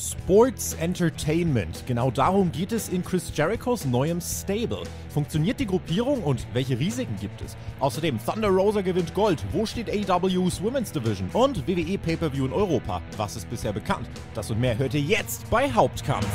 Sports Entertainment. Genau darum geht es in Chris Jerichos neuem Stable. Funktioniert die Gruppierung und welche Risiken gibt es? Außerdem Thunder Rosa gewinnt Gold. Wo steht AWs Women's Division? Und WWE Pay-per-view in Europa. Was ist bisher bekannt? Das und mehr hört ihr jetzt bei Hauptkampf.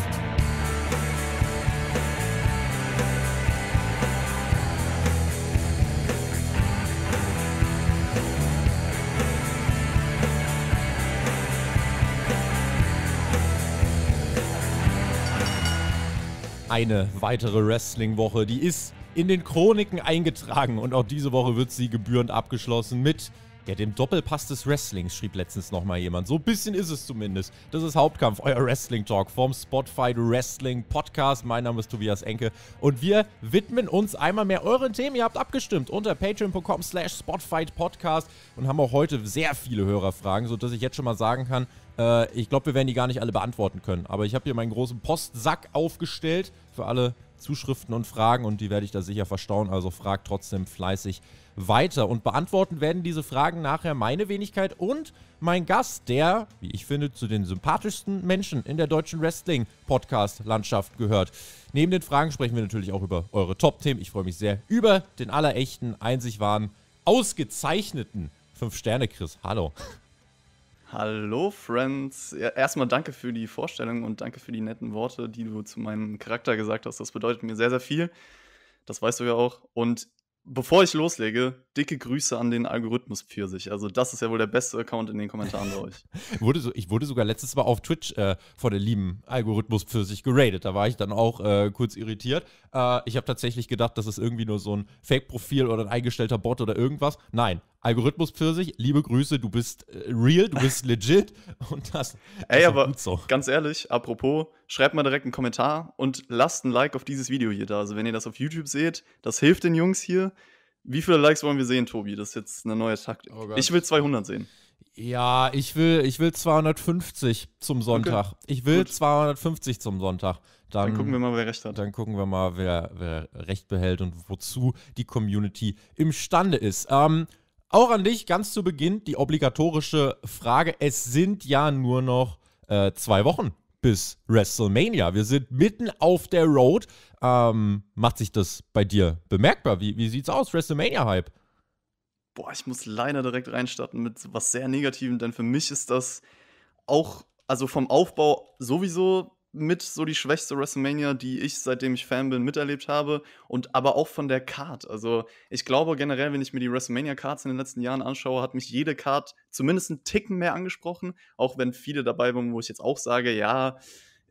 Eine weitere Wrestling-Woche, die ist in den Chroniken eingetragen und auch diese Woche wird sie gebührend abgeschlossen mit ja, dem Doppelpass des Wrestlings schrieb letztens nochmal jemand. So ein bisschen ist es zumindest. Das ist Hauptkampf, euer Wrestling-Talk vom Spotify Wrestling Podcast. Mein Name ist Tobias Enke und wir widmen uns einmal mehr euren Themen. Ihr habt abgestimmt unter patreon.com slash Podcast und haben auch heute sehr viele Hörerfragen, sodass ich jetzt schon mal sagen kann, äh, ich glaube, wir werden die gar nicht alle beantworten können. Aber ich habe hier meinen großen Postsack aufgestellt für alle, Zuschriften und Fragen und die werde ich da sicher verstauen. Also fragt trotzdem fleißig weiter. Und beantworten werden diese Fragen nachher meine Wenigkeit und mein Gast, der, wie ich finde, zu den sympathischsten Menschen in der deutschen Wrestling-Podcast-Landschaft gehört. Neben den Fragen sprechen wir natürlich auch über eure Top-Themen. Ich freue mich sehr über den allerechten, einzig wahren, ausgezeichneten 5-Sterne-Chris. Hallo. Hallo, Friends. Ja, erstmal danke für die Vorstellung und danke für die netten Worte, die du zu meinem Charakter gesagt hast. Das bedeutet mir sehr, sehr viel. Das weißt du ja auch. Und bevor ich loslege, dicke Grüße an den Algorithmus für sich. Also, das ist ja wohl der beste Account in den Kommentaren bei euch. wurde so, ich wurde sogar letztes Mal auf Twitch äh, vor der lieben Algorithmus für sich geradet. Da war ich dann auch äh, kurz irritiert. Äh, ich habe tatsächlich gedacht, das ist irgendwie nur so ein Fake-Profil oder ein eingestellter Bot oder irgendwas. Nein, Algorithmus für sich, liebe Grüße, du bist äh, real, du bist legit und das. Ey, das aber so. ganz ehrlich, apropos, schreibt mal direkt einen Kommentar und lasst ein Like auf dieses Video hier da. Also wenn ihr das auf YouTube seht, das hilft den Jungs hier. Wie viele Likes wollen wir sehen, Tobi? Das ist jetzt eine neue Taktik. Oh ich will 200 sehen. Ja, ich will, ich will 250 zum Sonntag. Okay. Ich will Gut. 250 zum Sonntag. Dann, dann, gucken wir mal, wer recht hat. Dann gucken wir mal, wer, wer recht behält und wozu die Community imstande ist. Ähm, auch an dich ganz zu Beginn die obligatorische Frage. Es sind ja nur noch äh, zwei Wochen bis WrestleMania. Wir sind mitten auf der Road. Ähm, macht sich das bei dir bemerkbar? Wie, wie sieht's aus? WrestleMania-Hype? Boah, ich muss leider direkt reinstarten mit was sehr Negativem, denn für mich ist das auch, also vom Aufbau sowieso mit so die schwächste WrestleMania, die ich seitdem ich Fan bin miterlebt habe und aber auch von der Card. Also ich glaube generell, wenn ich mir die WrestleMania Cards in den letzten Jahren anschaue, hat mich jede Card zumindest einen Ticken mehr angesprochen, auch wenn viele dabei waren, wo ich jetzt auch sage, ja,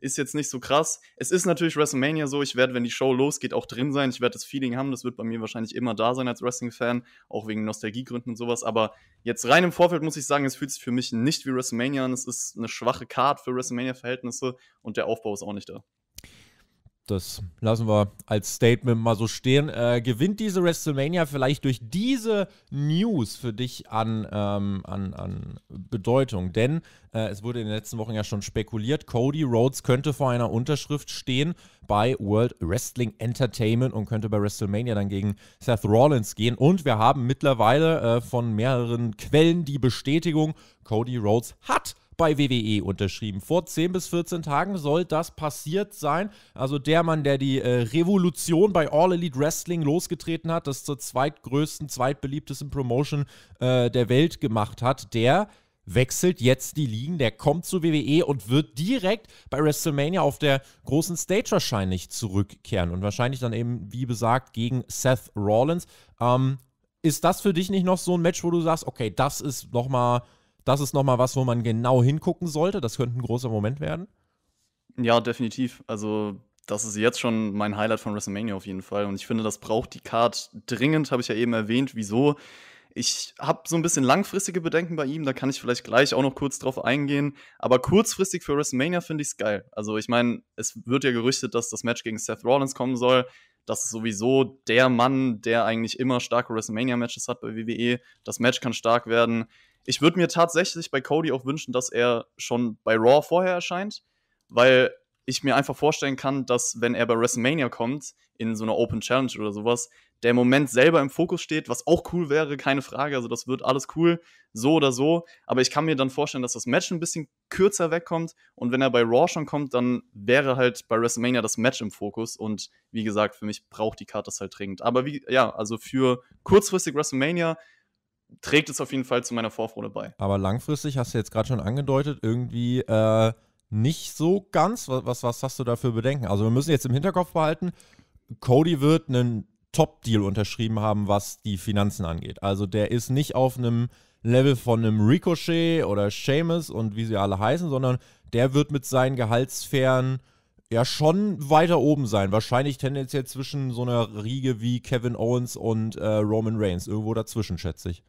ist jetzt nicht so krass. Es ist natürlich WrestleMania so, ich werde, wenn die Show losgeht, auch drin sein. Ich werde das Feeling haben, das wird bei mir wahrscheinlich immer da sein als Wrestling-Fan, auch wegen Nostalgiegründen und sowas. Aber jetzt rein im Vorfeld muss ich sagen, es fühlt sich für mich nicht wie WrestleMania an. Es ist eine schwache Card für WrestleMania-Verhältnisse und der Aufbau ist auch nicht da das lassen wir als Statement mal so stehen. Äh, gewinnt diese WrestleMania vielleicht durch diese News für dich an, ähm, an, an Bedeutung? Denn äh, es wurde in den letzten Wochen ja schon spekuliert, Cody Rhodes könnte vor einer Unterschrift stehen bei World Wrestling Entertainment und könnte bei WrestleMania dann gegen Seth Rollins gehen. Und wir haben mittlerweile äh, von mehreren Quellen die Bestätigung, Cody Rhodes hat bei WWE unterschrieben. Vor 10 bis 14 Tagen soll das passiert sein. Also der Mann, der die äh, Revolution bei All Elite Wrestling losgetreten hat, das zur zweitgrößten, zweitbeliebtesten Promotion äh, der Welt gemacht hat, der wechselt jetzt die Ligen, der kommt zu WWE und wird direkt bei WrestleMania auf der großen Stage wahrscheinlich zurückkehren und wahrscheinlich dann eben, wie besagt, gegen Seth Rollins. Ähm, ist das für dich nicht noch so ein Match, wo du sagst, okay, das ist nochmal das ist nochmal was, wo man genau hingucken sollte. Das könnte ein großer Moment werden. Ja, definitiv. Also, das ist jetzt schon mein Highlight von WrestleMania auf jeden Fall. Und ich finde, das braucht die Card dringend, habe ich ja eben erwähnt. Wieso? Ich habe so ein bisschen langfristige Bedenken bei ihm, da kann ich vielleicht gleich auch noch kurz drauf eingehen. Aber kurzfristig für WrestleMania finde ich es geil. Also ich meine, es wird ja gerüchtet, dass das Match gegen Seth Rollins kommen soll. Das ist sowieso der Mann, der eigentlich immer starke WrestleMania-Matches hat bei WWE. Das Match kann stark werden ich würde mir tatsächlich bei Cody auch wünschen, dass er schon bei Raw vorher erscheint, weil ich mir einfach vorstellen kann, dass wenn er bei WrestleMania kommt, in so einer Open Challenge oder sowas, der Moment selber im Fokus steht, was auch cool wäre, keine Frage. Also das wird alles cool, so oder so. Aber ich kann mir dann vorstellen, dass das Match ein bisschen kürzer wegkommt. Und wenn er bei Raw schon kommt, dann wäre halt bei WrestleMania das Match im Fokus. Und wie gesagt, für mich braucht die Karte das halt dringend. Aber wie, ja, also für kurzfristig WrestleMania trägt es auf jeden Fall zu meiner Vorfreude bei. Aber langfristig hast du jetzt gerade schon angedeutet, irgendwie äh, nicht so ganz. Was, was, hast du dafür Bedenken? Also wir müssen jetzt im Hinterkopf behalten, Cody wird einen Top-Deal unterschrieben haben, was die Finanzen angeht. Also der ist nicht auf einem Level von einem Ricochet oder Seamus und wie sie alle heißen, sondern der wird mit seinen Gehaltssphären ja schon weiter oben sein. Wahrscheinlich tendenziell zwischen so einer Riege wie Kevin Owens und äh, Roman Reigns. Irgendwo dazwischen, schätze ich.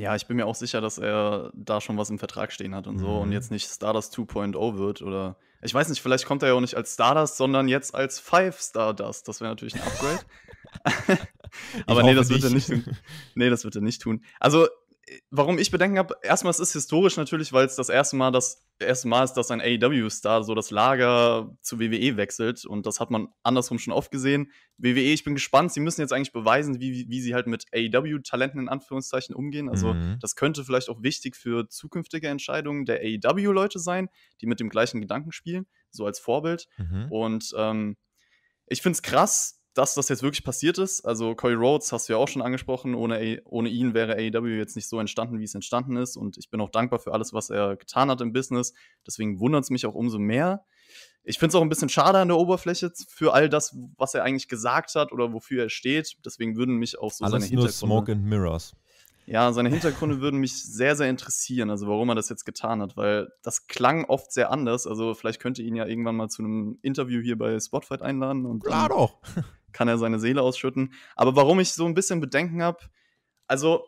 Ja, ich bin mir auch sicher, dass er da schon was im Vertrag stehen hat und so mhm. und jetzt nicht Stardust 2.0 wird oder ich weiß nicht, vielleicht kommt er ja auch nicht als Stardust, sondern jetzt als Five Stardust. Das wäre natürlich ein Upgrade. Aber nee, das nicht. wird er nicht tun. Nee, das wird er nicht tun. Also, warum ich Bedenken habe, erstmal, ist es historisch natürlich, weil es das erste Mal, das erste Mal ist, dass ein AEW-Star so das Lager zu WWE wechselt und das hat man andersrum schon oft gesehen. WWE, ich bin gespannt, sie müssen jetzt eigentlich beweisen, wie, wie sie halt mit AEW-Talenten in Anführungszeichen umgehen. Also mhm. das könnte vielleicht auch wichtig für zukünftige Entscheidungen der AEW-Leute sein, die mit dem gleichen Gedanken spielen, so als Vorbild. Mhm. Und ähm, ich finde es krass, dass das jetzt wirklich passiert ist. Also Cody Rhodes hast du ja auch schon angesprochen. Ohne, A ohne ihn wäre AEW jetzt nicht so entstanden, wie es entstanden ist. Und ich bin auch dankbar für alles, was er getan hat im Business. Deswegen wundert es mich auch umso mehr. Ich finde es auch ein bisschen schade an der Oberfläche für all das, was er eigentlich gesagt hat oder wofür er steht. Deswegen würden mich auch so alles seine Hintergründe. Nur Smoke and Mirrors. Ja, seine Hintergründe würden mich sehr, sehr interessieren, also warum er das jetzt getan hat, weil das klang oft sehr anders. Also vielleicht könnte ihn ja irgendwann mal zu einem Interview hier bei Spotify einladen. Und Klar doch kann er seine Seele ausschütten. Aber warum ich so ein bisschen Bedenken habe, also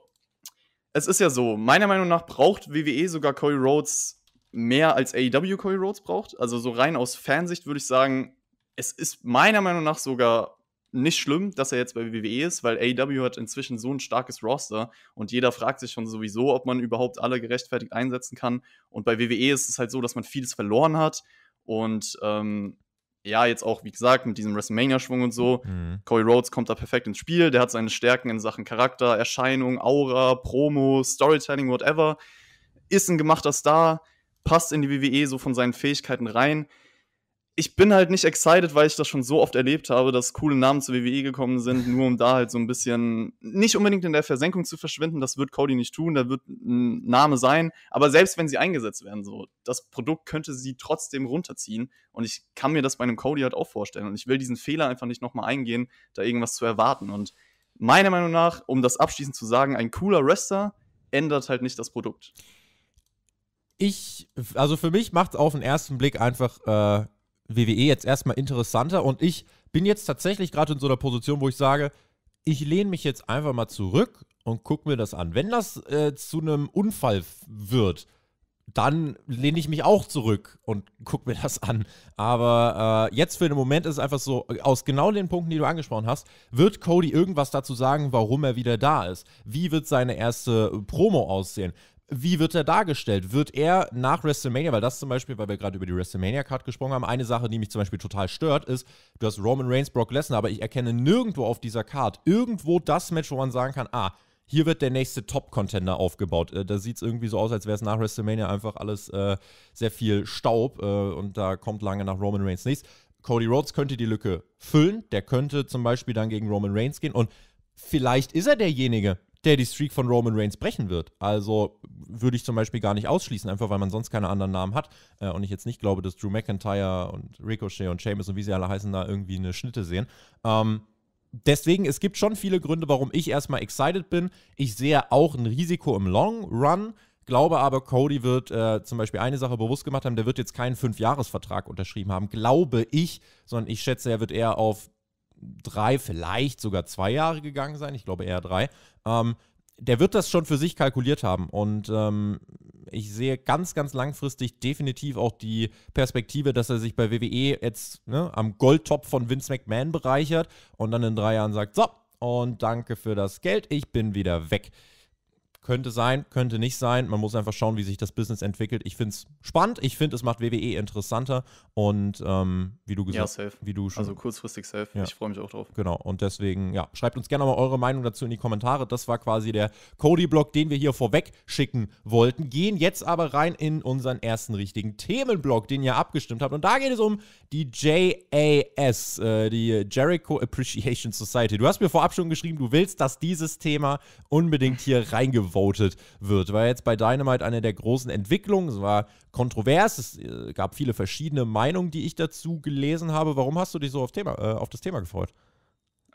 es ist ja so, meiner Meinung nach braucht WWE sogar Cody Rhodes mehr als AEW Cody Rhodes braucht. Also so rein aus Fansicht würde ich sagen, es ist meiner Meinung nach sogar nicht schlimm, dass er jetzt bei WWE ist, weil AEW hat inzwischen so ein starkes Roster und jeder fragt sich schon sowieso, ob man überhaupt alle gerechtfertigt einsetzen kann. Und bei WWE ist es halt so, dass man vieles verloren hat und ähm, ja, jetzt auch, wie gesagt, mit diesem WrestleMania-Schwung und so. Mhm. Cody Rhodes kommt da perfekt ins Spiel. Der hat seine Stärken in Sachen Charakter, Erscheinung, Aura, Promo, Storytelling, whatever. Ist ein gemachter Star, passt in die WWE so von seinen Fähigkeiten rein ich bin halt nicht excited, weil ich das schon so oft erlebt habe, dass coole Namen zur WWE gekommen sind, nur um da halt so ein bisschen nicht unbedingt in der Versenkung zu verschwinden. Das wird Cody nicht tun, da wird ein Name sein. Aber selbst wenn sie eingesetzt werden, so das Produkt könnte sie trotzdem runterziehen. Und ich kann mir das bei einem Cody halt auch vorstellen. Und ich will diesen Fehler einfach nicht nochmal eingehen, da irgendwas zu erwarten. Und meiner Meinung nach, um das abschließend zu sagen, ein cooler Wrestler ändert halt nicht das Produkt. Ich, also für mich macht es auf den ersten Blick einfach äh WWE jetzt erstmal interessanter und ich bin jetzt tatsächlich gerade in so einer Position, wo ich sage, ich lehne mich jetzt einfach mal zurück und gucke mir das an. Wenn das äh, zu einem Unfall wird, dann lehne ich mich auch zurück und gucke mir das an. Aber äh, jetzt für den Moment ist es einfach so, aus genau den Punkten, die du angesprochen hast, wird Cody irgendwas dazu sagen, warum er wieder da ist? Wie wird seine erste Promo aussehen? wie wird er dargestellt? Wird er nach WrestleMania, weil das zum Beispiel, weil wir gerade über die WrestleMania-Card gesprochen haben, eine Sache, die mich zum Beispiel total stört, ist, du hast Roman Reigns, Brock Lesnar, aber ich erkenne nirgendwo auf dieser Card irgendwo das Match, wo man sagen kann, ah, hier wird der nächste Top-Contender aufgebaut. Äh, da sieht es irgendwie so aus, als wäre es nach WrestleMania einfach alles äh, sehr viel Staub äh, und da kommt lange nach Roman Reigns nichts. Cody Rhodes könnte die Lücke füllen, der könnte zum Beispiel dann gegen Roman Reigns gehen und vielleicht ist er derjenige, der die Streak von Roman Reigns brechen wird. Also würde ich zum Beispiel gar nicht ausschließen, einfach weil man sonst keine anderen Namen hat. Äh, und ich jetzt nicht glaube, dass Drew McIntyre und Ricochet und Sheamus und wie sie alle heißen, da irgendwie eine Schnitte sehen. Ähm, deswegen, es gibt schon viele Gründe, warum ich erstmal excited bin. Ich sehe auch ein Risiko im Long Run. Glaube aber, Cody wird äh, zum Beispiel eine Sache bewusst gemacht haben, der wird jetzt keinen Fünfjahresvertrag unterschrieben haben, glaube ich, sondern ich schätze, er wird eher auf drei, vielleicht sogar zwei Jahre gegangen sein, ich glaube eher drei, ähm, der wird das schon für sich kalkuliert haben. Und ähm, ich sehe ganz, ganz langfristig definitiv auch die Perspektive, dass er sich bei WWE jetzt ne, am Goldtop von Vince McMahon bereichert und dann in drei Jahren sagt, so, und danke für das Geld, ich bin wieder weg. Könnte sein, könnte nicht sein. Man muss einfach schauen, wie sich das Business entwickelt. Ich finde es spannend. Ich finde, es macht WWE interessanter. Und ähm, wie du gesagt hast, ja, wie du schon. Also kurzfristig safe. Ja. Ich freue mich auch drauf. Genau. Und deswegen, ja, schreibt uns gerne mal eure Meinung dazu in die Kommentare. Das war quasi der cody blog den wir hier vorweg schicken wollten. Gehen jetzt aber rein in unseren ersten richtigen Themenblock, den ihr abgestimmt habt. Und da geht es um die JAS, äh, die Jericho Appreciation Society. Du hast mir vorab schon geschrieben, du willst, dass dieses Thema unbedingt hier reingeworfen abgevotet wird. War jetzt bei Dynamite eine der großen Entwicklungen. Es war kontrovers. Es äh, gab viele verschiedene Meinungen, die ich dazu gelesen habe. Warum hast du dich so auf, Thema, äh, auf das Thema gefreut?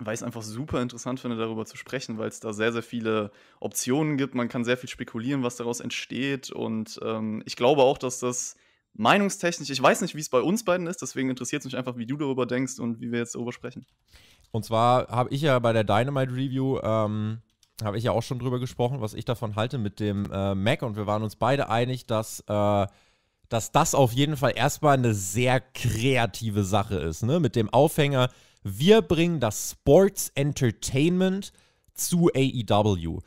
weil ich es einfach super interessant finde, darüber zu sprechen, weil es da sehr, sehr viele Optionen gibt. Man kann sehr viel spekulieren, was daraus entsteht. Und ähm, ich glaube auch, dass das meinungstechnisch, ich weiß nicht, wie es bei uns beiden ist, deswegen interessiert es mich einfach, wie du darüber denkst und wie wir jetzt darüber sprechen. Und zwar habe ich ja bei der Dynamite Review ähm, habe ich ja auch schon drüber gesprochen, was ich davon halte mit dem äh, Mac. Und wir waren uns beide einig, dass, äh, dass das auf jeden Fall erstmal eine sehr kreative Sache ist. Ne? Mit dem Aufhänger, wir bringen das Sports Entertainment zu AEW.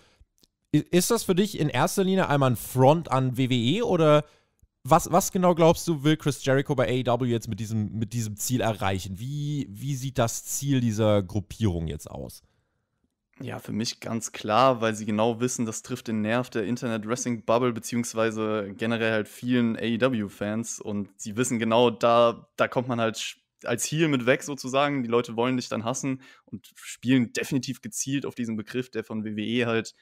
Ist das für dich in erster Linie einmal ein Front an WWE oder was, was genau glaubst du, will Chris Jericho bei AEW jetzt mit diesem, mit diesem Ziel erreichen? Wie, wie sieht das Ziel dieser Gruppierung jetzt aus? Ja, für mich ganz klar, weil sie genau wissen, das trifft den Nerv der Internet-Wrestling-Bubble, beziehungsweise generell halt vielen AEW-Fans. Und sie wissen genau, da, da kommt man halt als Heal mit weg sozusagen. Die Leute wollen dich dann hassen und spielen definitiv gezielt auf diesen Begriff, der von WWE halt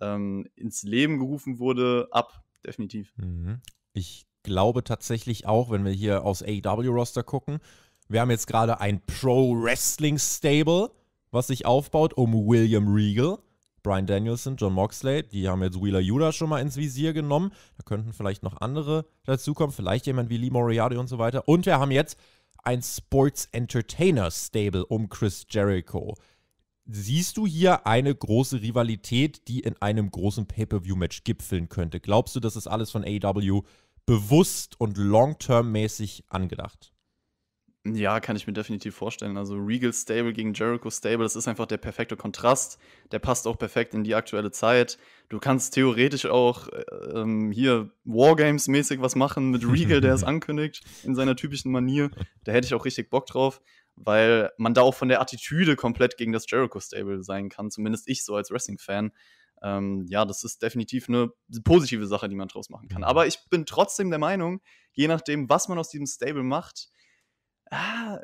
ähm, ins Leben gerufen wurde, ab. Definitiv. Mhm. Ich glaube tatsächlich auch, wenn wir hier aus AEW-Roster gucken, wir haben jetzt gerade ein Pro-Wrestling-Stable was sich aufbaut um William Regal, Brian Danielson, John Moxley. Die haben jetzt Wheeler Yuta schon mal ins Visier genommen. Da könnten vielleicht noch andere dazukommen, vielleicht jemand wie Lee Moriarty und so weiter. Und wir haben jetzt ein Sports Entertainer Stable um Chris Jericho. Siehst du hier eine große Rivalität, die in einem großen Pay-per-view-Match gipfeln könnte? Glaubst du, das ist alles von AEW bewusst und long-term mäßig angedacht? Ja, kann ich mir definitiv vorstellen. Also Regal Stable gegen Jericho Stable, das ist einfach der perfekte Kontrast. Der passt auch perfekt in die aktuelle Zeit. Du kannst theoretisch auch äh, ähm, hier Wargames-mäßig was machen mit Regal, der es ankündigt, in seiner typischen Manier. Da hätte ich auch richtig Bock drauf, weil man da auch von der Attitüde komplett gegen das Jericho Stable sein kann. Zumindest ich so als Wrestling-Fan. Ähm, ja, das ist definitiv eine positive Sache, die man draus machen kann. Mhm. Aber ich bin trotzdem der Meinung, je nachdem, was man aus diesem Stable macht, Ah,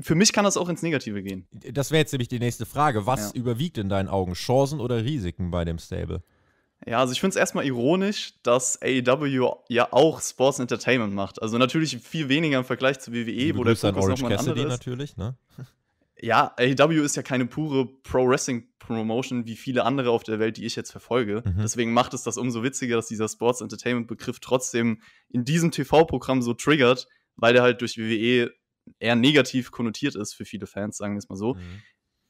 für mich kann das auch ins Negative gehen. Das wäre jetzt nämlich die nächste Frage. Was ja. überwiegt in deinen Augen, Chancen oder Risiken bei dem Stable? Ja, also ich finde es erstmal ironisch, dass AEW ja auch Sports Entertainment macht. Also natürlich viel weniger im Vergleich zu WWE, wo der Fokus nochmal ein anderer ist. natürlich, ne? Ja, AEW ist ja keine pure Pro-Wrestling-Promotion wie viele andere auf der Welt, die ich jetzt verfolge. Mhm. Deswegen macht es das umso witziger, dass dieser Sports Entertainment-Begriff trotzdem in diesem TV-Programm so triggert, weil der halt durch WWE eher negativ konnotiert ist für viele Fans, sagen wir es mal so. Mhm.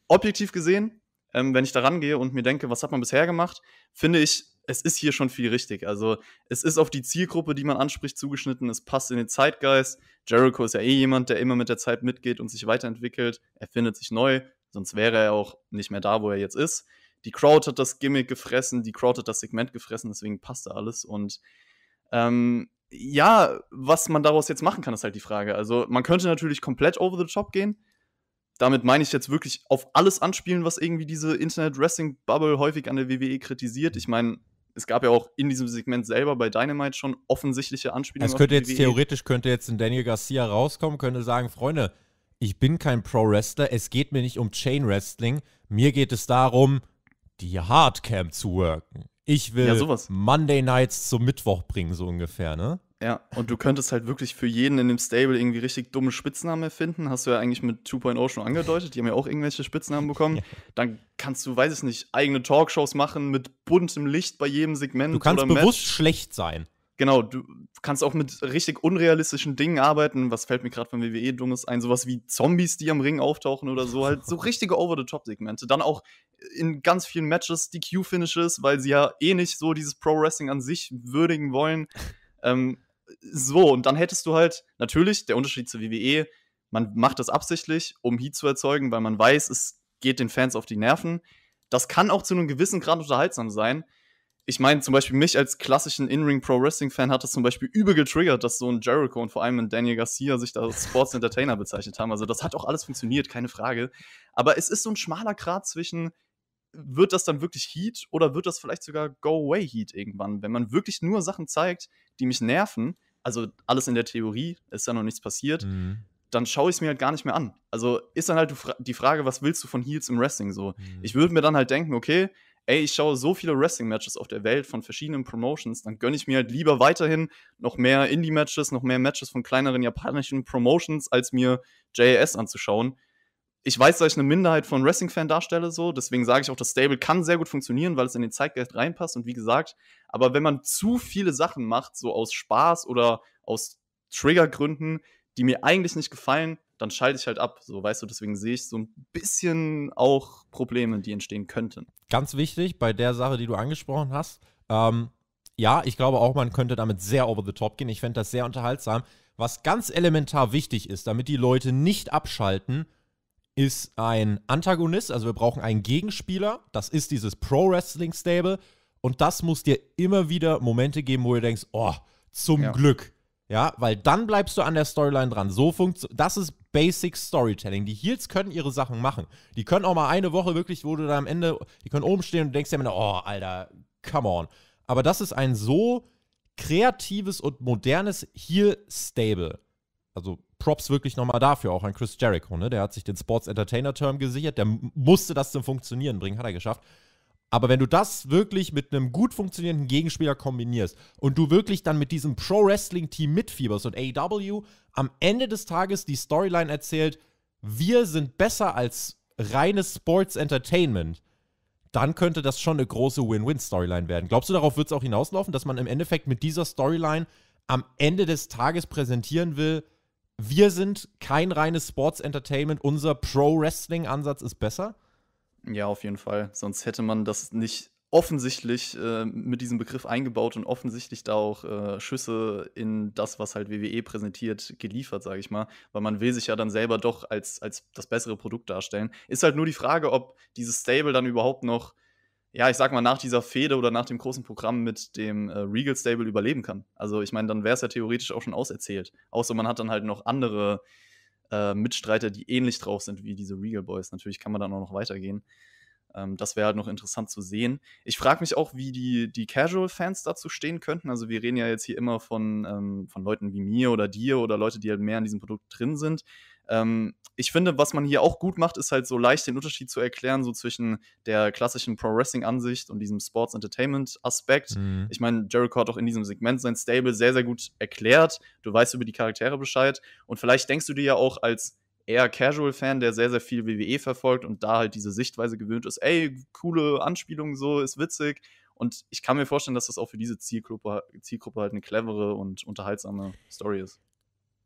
Objektiv gesehen, ähm, wenn ich da rangehe und mir denke, was hat man bisher gemacht, finde ich, es ist hier schon viel richtig. Also es ist auf die Zielgruppe, die man anspricht, zugeschnitten, es passt in den Zeitgeist. Jericho ist ja eh jemand, der immer mit der Zeit mitgeht und sich weiterentwickelt, er findet sich neu, sonst wäre er auch nicht mehr da, wo er jetzt ist. Die Crowd hat das Gimmick gefressen, die Crowd hat das Segment gefressen, deswegen passt da alles und ähm, ja, was man daraus jetzt machen kann, ist halt die Frage. Also, man könnte natürlich komplett over the top gehen. Damit meine ich jetzt wirklich auf alles anspielen, was irgendwie diese Internet-Wrestling-Bubble häufig an der WWE kritisiert. Ich meine, es gab ja auch in diesem Segment selber bei Dynamite schon offensichtliche Anspielungen. Es könnte jetzt WWE. theoretisch könnte jetzt ein Daniel Garcia rauskommen, könnte sagen, Freunde, ich bin kein Pro Wrestler, es geht mir nicht um Chain Wrestling, mir geht es darum, die Hardcam zu worken ich will ja, Monday Nights zum Mittwoch bringen, so ungefähr, ne? Ja, und du könntest halt wirklich für jeden in dem Stable irgendwie richtig dumme Spitznamen erfinden. Hast du ja eigentlich mit 2.0 schon angedeutet. Die haben ja auch irgendwelche Spitznamen bekommen. Dann kannst du, weiß ich nicht, eigene Talkshows machen mit buntem Licht bei jedem Segment. Du kannst bewusst Match. schlecht sein. Genau, du kannst auch mit richtig unrealistischen Dingen arbeiten. Was fällt mir gerade von WWE Dummes ein? Sowas wie Zombies, die am Ring auftauchen oder so. Halt so richtige Over-the-Top-Segmente. Dann auch in ganz vielen Matches DQ-Finishes, weil sie ja eh nicht so dieses Pro-Wrestling an sich würdigen wollen. Ähm, so, und dann hättest du halt natürlich der Unterschied zur WWE, man macht das absichtlich, um Heat zu erzeugen, weil man weiß, es geht den Fans auf die Nerven. Das kann auch zu einem gewissen Grad unterhaltsam sein. Ich meine, zum Beispiel mich als klassischen In-Ring Pro Wrestling-Fan hat das zum Beispiel übel getriggert, dass so ein Jericho und vor allem ein Daniel Garcia sich da als Sports Entertainer bezeichnet haben. Also das hat auch alles funktioniert, keine Frage. Aber es ist so ein schmaler Grad zwischen, wird das dann wirklich Heat oder wird das vielleicht sogar Go-Away-Heat irgendwann, wenn man wirklich nur Sachen zeigt, die mich nerven, also alles in der Theorie, ist ja noch nichts passiert, mhm. dann schaue ich es mir halt gar nicht mehr an. Also ist dann halt die Frage, was willst du von Heels im Wrestling so? Mhm. Ich würde mir dann halt denken, okay, ey, ich schaue so viele Wrestling-Matches auf der Welt von verschiedenen Promotions, dann gönne ich mir halt lieber weiterhin noch mehr Indie-Matches, noch mehr Matches von kleineren japanischen Promotions, als mir JAS anzuschauen ich weiß, dass ich eine Minderheit von Wrestling-Fan darstelle, so, deswegen sage ich auch, das Stable kann sehr gut funktionieren, weil es in den Zeitgeist reinpasst und wie gesagt, aber wenn man zu viele Sachen macht, so aus Spaß oder aus Triggergründen, die mir eigentlich nicht gefallen, dann schalte ich halt ab, so, weißt du, deswegen sehe ich so ein bisschen auch Probleme, die entstehen könnten. Ganz wichtig bei der Sache, die du angesprochen hast, ähm, ja, ich glaube auch, man könnte damit sehr over the top gehen. Ich fände das sehr unterhaltsam. Was ganz elementar wichtig ist, damit die Leute nicht abschalten, ist ein Antagonist, also wir brauchen einen Gegenspieler. Das ist dieses Pro Wrestling Stable. Und das muss dir immer wieder Momente geben, wo du denkst, oh, zum ja. Glück. Ja, weil dann bleibst du an der Storyline dran. So funktioniert, das ist Basic Storytelling. Die Heels können ihre Sachen machen. Die können auch mal eine Woche wirklich, wo du da am Ende, die können oben stehen und denkst dir am Ende, oh, Alter, come on. Aber das ist ein so kreatives und modernes Heel-Stable. Also Props wirklich nochmal dafür, auch an Chris Jericho. Ne? Der hat sich den Sports Entertainer Term gesichert, der musste das zum Funktionieren bringen, hat er geschafft. Aber wenn du das wirklich mit einem gut funktionierenden Gegenspieler kombinierst und du wirklich dann mit diesem Pro-Wrestling-Team mitfieberst und AEW am Ende des Tages die Storyline erzählt, wir sind besser als reines Sports Entertainment, dann könnte das schon eine große Win-Win-Storyline werden. Glaubst du, darauf wird es auch hinauslaufen, dass man im Endeffekt mit dieser Storyline am Ende des Tages präsentieren will, wir sind kein reines Sports Entertainment, unser Pro-Wrestling-Ansatz ist besser? Ja, auf jeden Fall. Sonst hätte man das nicht offensichtlich äh, mit diesem Begriff eingebaut und offensichtlich da auch äh, Schüsse in das, was halt WWE präsentiert, geliefert, sage ich mal. Weil man will sich ja dann selber doch als, als das bessere Produkt darstellen. Ist halt nur die Frage, ob dieses Stable dann überhaupt noch ja, ich sag mal, nach dieser Fehde oder nach dem großen Programm mit dem äh, Regal Stable überleben kann. Also ich meine, dann wäre es ja theoretisch auch schon auserzählt. Außer man hat dann halt noch andere äh, Mitstreiter, die ähnlich drauf sind wie diese Regal Boys. Natürlich kann man dann auch noch weitergehen. Ähm, das wäre halt noch interessant zu sehen. Ich frage mich auch, wie die, die Casual-Fans dazu stehen könnten. Also wir reden ja jetzt hier immer von, ähm, von Leuten wie mir oder dir oder Leute, die halt mehr in diesem Produkt drin sind. Ähm, ich finde, was man hier auch gut macht, ist halt so leicht den Unterschied zu erklären, so zwischen der klassischen Pro-Wrestling-Ansicht und diesem Sports-Entertainment-Aspekt. Mhm. Ich meine, Jericho hat auch in diesem Segment sein Stable sehr, sehr gut erklärt. Du weißt über die Charaktere Bescheid. Und vielleicht denkst du dir ja auch als eher Casual-Fan, der sehr, sehr viel WWE verfolgt und da halt diese Sichtweise gewöhnt ist, ey, coole Anspielung, so, ist witzig. Und ich kann mir vorstellen, dass das auch für diese Zielgruppe, Zielgruppe halt eine clevere und unterhaltsame Story ist.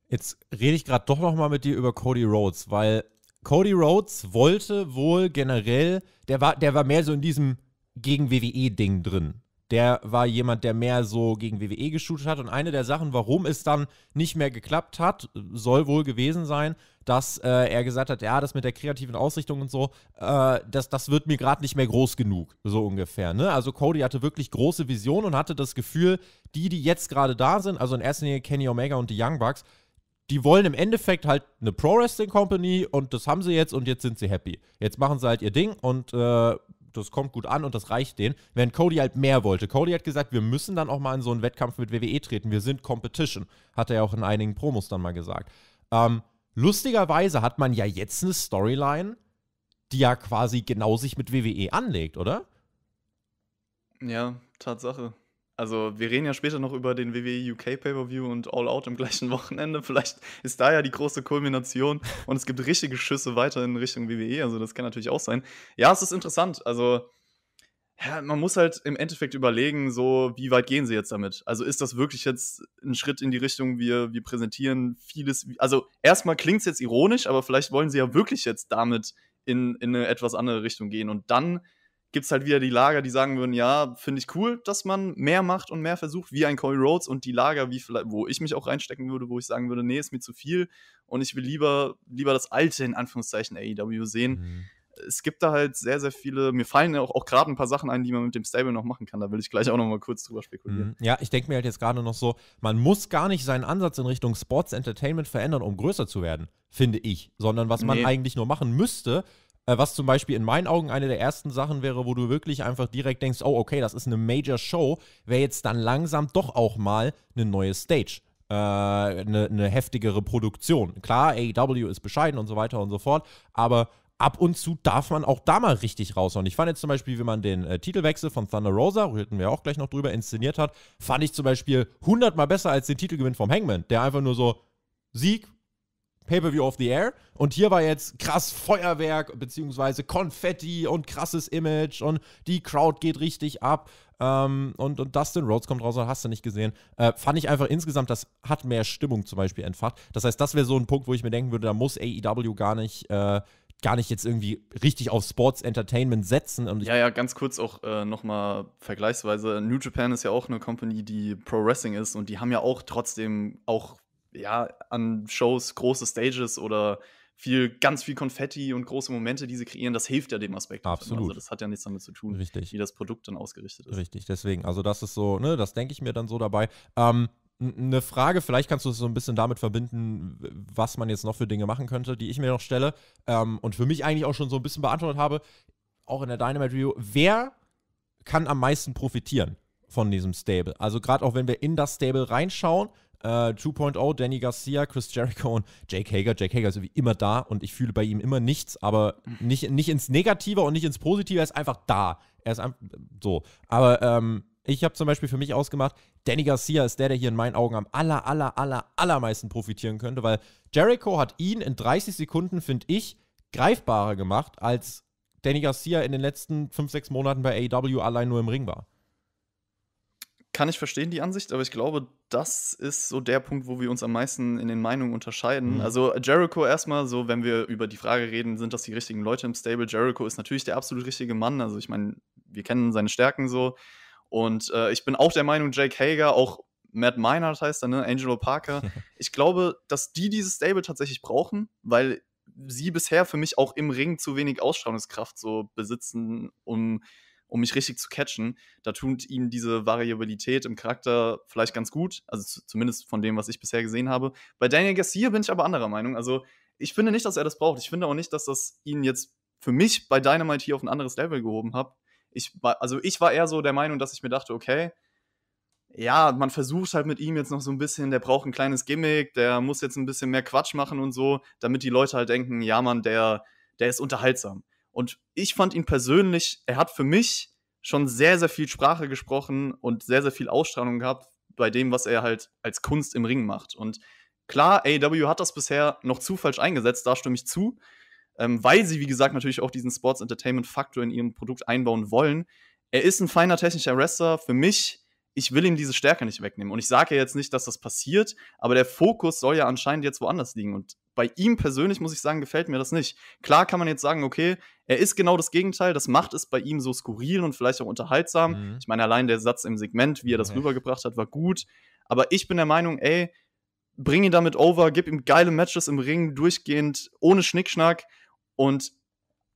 Jetzt rede ich gerade doch nochmal mit dir über Cody Rhodes, weil Cody Rhodes wollte wohl generell, der war, der war mehr so in diesem gegen WWE-Ding drin. Der war jemand, der mehr so gegen WWE geshootet hat. Und eine der Sachen, warum es dann nicht mehr geklappt hat, soll wohl gewesen sein, dass äh, er gesagt hat, ja, das mit der kreativen Ausrichtung und so, äh, das, das wird mir gerade nicht mehr groß genug, so ungefähr. Ne? Also Cody hatte wirklich große Visionen und hatte das Gefühl, die, die jetzt gerade da sind, also in erster Linie Kenny Omega und die Young Bucks, die wollen im Endeffekt halt eine Pro Wrestling Company und das haben sie jetzt und jetzt sind sie happy. Jetzt machen sie halt ihr Ding und äh, das kommt gut an und das reicht denen. Während Cody halt mehr wollte. Cody hat gesagt, wir müssen dann auch mal in so einen Wettkampf mit WWE treten. Wir sind Competition. Hat er ja auch in einigen Promos dann mal gesagt. Ähm, lustigerweise hat man ja jetzt eine Storyline, die ja quasi genau sich mit WWE anlegt, oder? Ja, Tatsache. Also, wir reden ja später noch über den WWE UK Pay-Per-View und All Out im gleichen Wochenende. Vielleicht ist da ja die große Kulmination und es gibt richtige Schüsse weiter in Richtung WWE. Also, das kann natürlich auch sein. Ja, es ist interessant. Also, ja, man muss halt im Endeffekt überlegen, so, wie weit gehen sie jetzt damit? Also, ist das wirklich jetzt ein Schritt in die Richtung, wir, wir präsentieren vieles? Also, erstmal klingt es jetzt ironisch, aber vielleicht wollen sie ja wirklich jetzt damit in, in eine etwas andere Richtung gehen und dann gibt es halt wieder die Lager, die sagen würden, ja, finde ich cool, dass man mehr macht und mehr versucht, wie ein Corey Rhodes und die Lager, wie vielleicht, wo ich mich auch reinstecken würde, wo ich sagen würde, nee, ist mir zu viel und ich will lieber, lieber das alte, in Anführungszeichen, AEW sehen. Mhm. Es gibt da halt sehr, sehr viele, mir fallen auch, auch gerade ein paar Sachen ein, die man mit dem Stable noch machen kann. Da will ich gleich auch nochmal kurz drüber spekulieren. Mhm. Ja, ich denke mir halt jetzt gerade noch so, man muss gar nicht seinen Ansatz in Richtung Sports Entertainment verändern, um größer zu werden, finde ich. Sondern was man nee. eigentlich nur machen müsste, äh, was zum Beispiel in meinen Augen eine der ersten Sachen wäre, wo du wirklich einfach direkt denkst, oh okay, das ist eine Major-Show, wäre jetzt dann langsam doch auch mal eine neue Stage äh, eine, eine heftigere Produktion. Klar, AEW ist bescheiden und so weiter und so fort, aber ab und zu darf man auch da mal richtig raushauen. Ich fand jetzt zum Beispiel, wie man den äh, Titelwechsel von Thunder Rosa, reden wir auch gleich noch drüber, inszeniert hat, fand ich zum Beispiel hundertmal besser als den Titelgewinn vom Hangman, der einfach nur so Sieg, Pay-per-view of the air. Und hier war jetzt krass Feuerwerk beziehungsweise Konfetti und krasses Image und die Crowd geht richtig ab. Ähm, und, und Dustin Rhodes kommt raus und hast du nicht gesehen. Äh, fand ich einfach insgesamt, das hat mehr Stimmung zum Beispiel entfacht. Das heißt, das wäre so ein Punkt, wo ich mir denken würde, da muss AEW gar nicht. Äh, gar nicht jetzt irgendwie richtig auf Sports Entertainment setzen. Und ja, ja, ganz kurz auch äh, nochmal vergleichsweise. New Japan ist ja auch eine Company, die Pro Wrestling ist und die haben ja auch trotzdem auch ja, an Shows große Stages oder viel, ganz viel Konfetti und große Momente, die sie kreieren, das hilft ja dem Aspekt. Also Absolut. Also das hat ja nichts damit zu tun, Richtig. wie das Produkt dann ausgerichtet ist. Richtig, deswegen, also das ist so, ne, das denke ich mir dann so dabei. Ähm, eine Frage, vielleicht kannst du es so ein bisschen damit verbinden, was man jetzt noch für Dinge machen könnte, die ich mir noch stelle ähm, und für mich eigentlich auch schon so ein bisschen beantwortet habe, auch in der Dynamite Review. Wer kann am meisten profitieren von diesem Stable? Also, gerade auch wenn wir in das Stable reinschauen, äh, 2.0, Danny Garcia, Chris Jericho und Jake Hager. Jake Hager ist wie immer da und ich fühle bei ihm immer nichts, aber nicht, nicht ins Negative und nicht ins Positive. Er ist einfach da. Er ist einfach so. Aber ähm, ich habe zum Beispiel für mich ausgemacht, Danny Garcia ist der, der hier in meinen Augen am aller, aller, aller, allermeisten profitieren könnte, weil Jericho hat ihn in 30 Sekunden, finde ich, greifbarer gemacht, als Danny Garcia in den letzten 5, 6 Monaten bei AEW allein nur im Ring war kann ich verstehen, die Ansicht, aber ich glaube, das ist so der Punkt, wo wir uns am meisten in den Meinungen unterscheiden. Mhm. Also Jericho erstmal, so wenn wir über die Frage reden, sind das die richtigen Leute im Stable? Jericho ist natürlich der absolut richtige Mann. Also ich meine, wir kennen seine Stärken so. Und äh, ich bin auch der Meinung, Jake Hager, auch Matt Minard heißt er, ne? Angelo Parker. Ich glaube, dass die dieses Stable tatsächlich brauchen, weil sie bisher für mich auch im Ring zu wenig Ausstrahlungskraft so besitzen, um um mich richtig zu catchen. Da tut ihm diese Variabilität im Charakter vielleicht ganz gut, also zumindest von dem, was ich bisher gesehen habe. Bei Daniel Garcia bin ich aber anderer Meinung. Also ich finde nicht, dass er das braucht. Ich finde auch nicht, dass das ihn jetzt für mich bei Dynamite hier auf ein anderes Level gehoben hat. Ich war, also ich war eher so der Meinung, dass ich mir dachte, okay, ja, man versucht halt mit ihm jetzt noch so ein bisschen, der braucht ein kleines Gimmick, der muss jetzt ein bisschen mehr Quatsch machen und so, damit die Leute halt denken, ja, Mann, der, der ist unterhaltsam. Und ich fand ihn persönlich, er hat für mich schon sehr, sehr viel Sprache gesprochen und sehr, sehr viel Ausstrahlung gehabt bei dem, was er halt als Kunst im Ring macht. Und klar, AEW hat das bisher noch zu falsch eingesetzt, da stimme ich zu, ähm, weil sie, wie gesagt, natürlich auch diesen Sports Entertainment Faktor in ihrem Produkt einbauen wollen. Er ist ein feiner technischer Wrestler. Für mich ich will ihm diese Stärke nicht wegnehmen. Und ich sage ja jetzt nicht, dass das passiert, aber der Fokus soll ja anscheinend jetzt woanders liegen. Und bei ihm persönlich, muss ich sagen, gefällt mir das nicht. Klar kann man jetzt sagen, okay, er ist genau das Gegenteil, das macht es bei ihm so skurril und vielleicht auch unterhaltsam. Mhm. Ich meine, allein der Satz im Segment, wie er das mhm. rübergebracht hat, war gut. Aber ich bin der Meinung, ey, bring ihn damit over, gib ihm geile Matches im Ring, durchgehend, ohne Schnickschnack und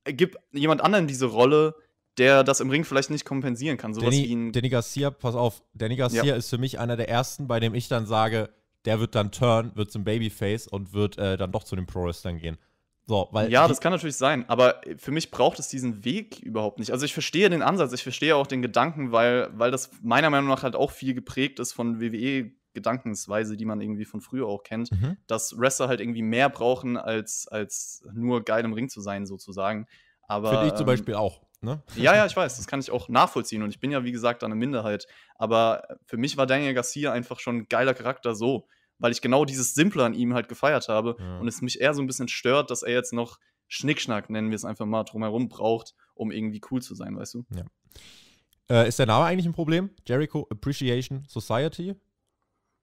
gib jemand anderen diese Rolle, der das im Ring vielleicht nicht kompensieren kann. Sowas Danny, wie ein Danny Garcia, pass auf, Danny Garcia ja. ist für mich einer der ersten, bei dem ich dann sage, der wird dann turn, wird zum Babyface und wird äh, dann doch zu den Pro Wrestlern gehen. So, weil ja, das kann natürlich sein, aber für mich braucht es diesen Weg überhaupt nicht. Also ich verstehe den Ansatz, ich verstehe auch den Gedanken, weil, weil das meiner Meinung nach halt auch viel geprägt ist von WWE Gedankensweise, die man irgendwie von früher auch kennt, mhm. dass Wrestler halt irgendwie mehr brauchen, als, als nur geil im Ring zu sein, sozusagen. Finde ich zum ähm, Beispiel auch ne? Ja, ja, ich weiß, das kann ich auch nachvollziehen und ich bin ja, wie gesagt, eine Minderheit. Aber für mich war Daniel Garcia einfach schon ein geiler Charakter so, weil ich genau dieses Simple an ihm halt gefeiert habe ja. und es mich eher so ein bisschen stört, dass er jetzt noch Schnickschnack, nennen wir es einfach mal, drumherum braucht, um irgendwie cool zu sein, weißt du? Ja. Äh, ist der Name eigentlich ein Problem? Jericho Appreciation Society?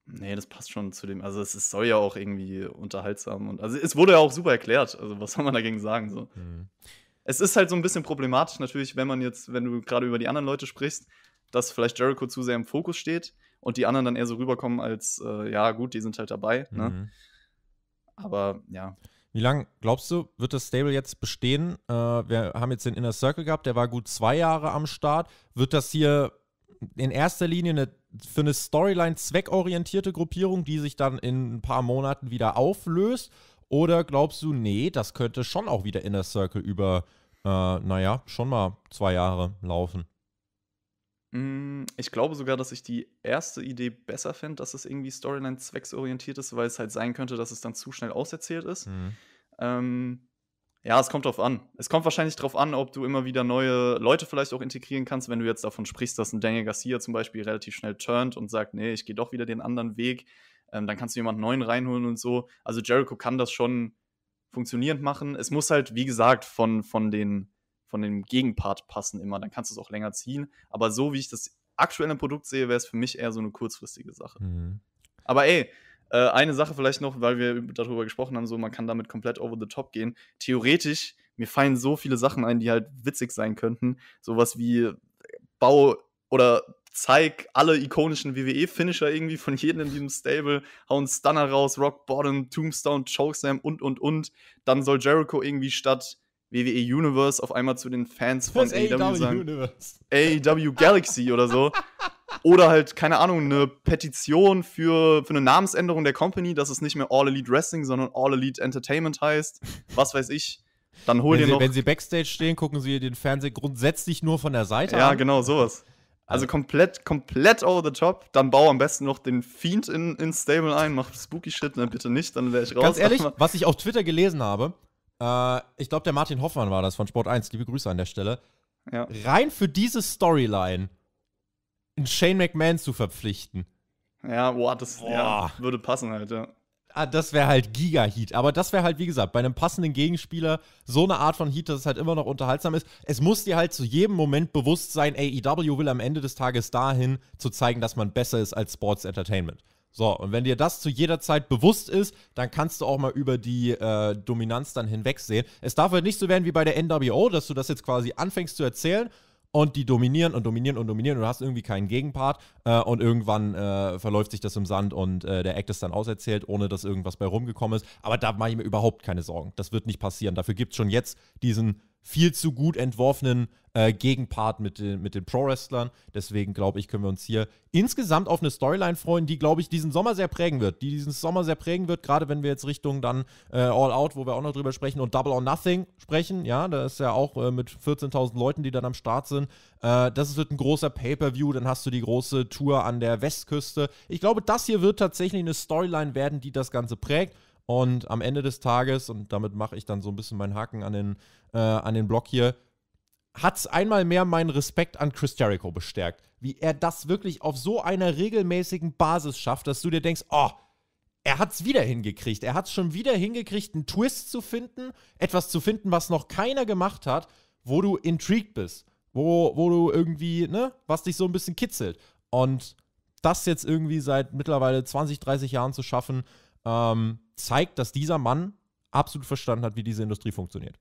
Nee, das passt schon zu dem. Also, es, es, soll ja auch irgendwie unterhaltsam und. Also, es wurde ja auch super erklärt. Also, was soll man dagegen sagen? So. Mhm es ist halt so ein bisschen problematisch natürlich, wenn man jetzt, wenn du gerade über die anderen Leute sprichst, dass vielleicht Jericho zu sehr im Fokus steht und die anderen dann eher so rüberkommen als, äh, ja gut, die sind halt dabei. Ne? Mhm. Ne? Aber ja. Wie lange glaubst du, wird das Stable jetzt bestehen? Äh, wir haben jetzt den Inner Circle gehabt, der war gut zwei Jahre am Start. Wird das hier in erster Linie eine, für eine Storyline zweckorientierte Gruppierung, die sich dann in ein paar Monaten wieder auflöst? Oder glaubst du, nee, das könnte schon auch wieder Inner Circle über, äh, naja, schon mal zwei Jahre laufen? Mm, ich glaube sogar, dass ich die erste Idee besser finde, dass es irgendwie Storyline zwecksorientiert ist, weil es halt sein könnte, dass es dann zu schnell auserzählt ist. Mhm. Ähm, ja, es kommt drauf an. Es kommt wahrscheinlich drauf an, ob du immer wieder neue Leute vielleicht auch integrieren kannst, wenn du jetzt davon sprichst, dass ein Daniel Garcia zum Beispiel relativ schnell turnt und sagt, nee, ich gehe doch wieder den anderen Weg. Ähm, dann kannst du jemanden neuen reinholen und so. Also Jericho kann das schon funktionierend machen. Es muss halt, wie gesagt, von, von, den, von dem Gegenpart passen immer. Dann kannst du es auch länger ziehen. Aber so wie ich das aktuelle Produkt sehe, wäre es für mich eher so eine kurzfristige Sache. Mhm. Aber ey, äh, eine Sache vielleicht noch, weil wir darüber gesprochen haben, so man kann damit komplett over the top gehen. Theoretisch, mir fallen so viele Sachen ein, die halt witzig sein könnten. Sowas wie Bau oder zeig alle ikonischen WWE-Finisher irgendwie von jedem in diesem Stable, hau einen Stunner raus, Rock Bottom, Tombstone, Chokeslam und, und, und. Dann soll Jericho irgendwie statt WWE Universe auf einmal zu den Fans von AEW e sagen. Universe. AEW Galaxy oder so. Oder halt, keine Ahnung, eine Petition für, für eine Namensänderung der Company, dass es nicht mehr All Elite Wrestling, sondern All Elite Entertainment heißt. Was weiß ich. Dann hol wenn dir sie, noch. Wenn sie Backstage stehen, gucken sie den Fernseher grundsätzlich nur von der Seite ja, an. Ja, genau, sowas. Also komplett, komplett over the top. Dann bau am besten noch den Fiend in, in Stable ein, mach spooky Shit, dann ne, bitte nicht, dann wäre ich raus. Ganz ehrlich, was ich auf Twitter gelesen habe, äh, ich glaube, der Martin Hoffmann war das von Sport 1, liebe Grüße an der Stelle. Ja. Rein für diese Storyline einen Shane McMahon zu verpflichten. Ja, boah, das ja, würde passen halt, ja. Ah, das wäre halt Giga-Heat. Aber das wäre halt, wie gesagt, bei einem passenden Gegenspieler so eine Art von Heat, dass es halt immer noch unterhaltsam ist. Es muss dir halt zu jedem Moment bewusst sein, AEW will am Ende des Tages dahin, zu zeigen, dass man besser ist als Sports Entertainment. So, und wenn dir das zu jeder Zeit bewusst ist, dann kannst du auch mal über die äh, Dominanz dann hinwegsehen. Es darf halt nicht so werden wie bei der NWO, dass du das jetzt quasi anfängst zu erzählen und die dominieren und dominieren und dominieren und du hast irgendwie keinen Gegenpart äh, und irgendwann äh, verläuft sich das im Sand und äh, der Act ist dann auserzählt, ohne dass irgendwas bei rumgekommen ist. Aber da mache ich mir überhaupt keine Sorgen. Das wird nicht passieren. Dafür gibt es schon jetzt diesen viel zu gut entworfenen äh, Gegenpart mit den, mit den Pro-Wrestlern. Deswegen glaube ich, können wir uns hier insgesamt auf eine Storyline freuen, die, glaube ich, diesen Sommer sehr prägen wird. Die diesen Sommer sehr prägen wird, gerade wenn wir jetzt Richtung dann äh, All Out, wo wir auch noch drüber sprechen, und Double or Nothing sprechen. Ja, da ist ja auch äh, mit 14.000 Leuten, die dann am Start sind. Äh, das wird ein großer Pay-Per-View. Dann hast du die große Tour an der Westküste. Ich glaube, das hier wird tatsächlich eine Storyline werden, die das Ganze prägt. Und am Ende des Tages, und damit mache ich dann so ein bisschen meinen Haken an den, äh, an den Block hier, hat es einmal mehr meinen Respekt an Chris Jericho bestärkt. Wie er das wirklich auf so einer regelmäßigen Basis schafft, dass du dir denkst, oh, er hat es wieder hingekriegt. Er hat es schon wieder hingekriegt, einen Twist zu finden, etwas zu finden, was noch keiner gemacht hat, wo du intrigued bist, wo, wo du irgendwie, ne, was dich so ein bisschen kitzelt. Und das jetzt irgendwie seit mittlerweile 20, 30 Jahren zu schaffen, ähm, zeigt, dass dieser Mann absolut verstanden hat, wie diese Industrie funktioniert.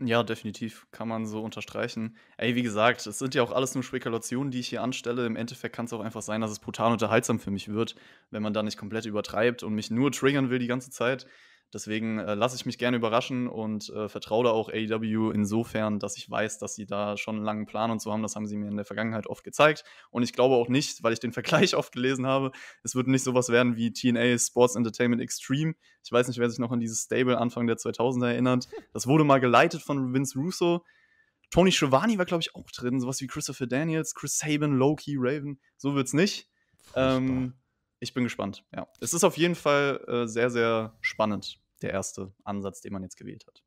Ja, definitiv. Kann man so unterstreichen. Ey, wie gesagt, es sind ja auch alles nur Spekulationen, die ich hier anstelle. Im Endeffekt kann es auch einfach sein, dass es brutal unterhaltsam für mich wird, wenn man da nicht komplett übertreibt und mich nur triggern will die ganze Zeit. Deswegen äh, lasse ich mich gerne überraschen und äh, vertraue da auch AEW insofern, dass ich weiß, dass sie da schon einen langen Plan und so haben. Das haben sie mir in der Vergangenheit oft gezeigt. Und ich glaube auch nicht, weil ich den Vergleich oft gelesen habe, es wird nicht sowas werden wie TNA Sports Entertainment Extreme. Ich weiß nicht, wer sich noch an dieses Stable Anfang der 2000er erinnert. Hm. Das wurde mal geleitet von Vince Russo. Tony Schiavone war, glaube ich, auch drin. Sowas wie Christopher Daniels, Chris Saban, Loki, Raven. So wird es nicht. Ähm, ich bin gespannt. Ja, es ist auf jeden Fall äh, sehr, sehr spannend, der erste Ansatz, den man jetzt gewählt hat.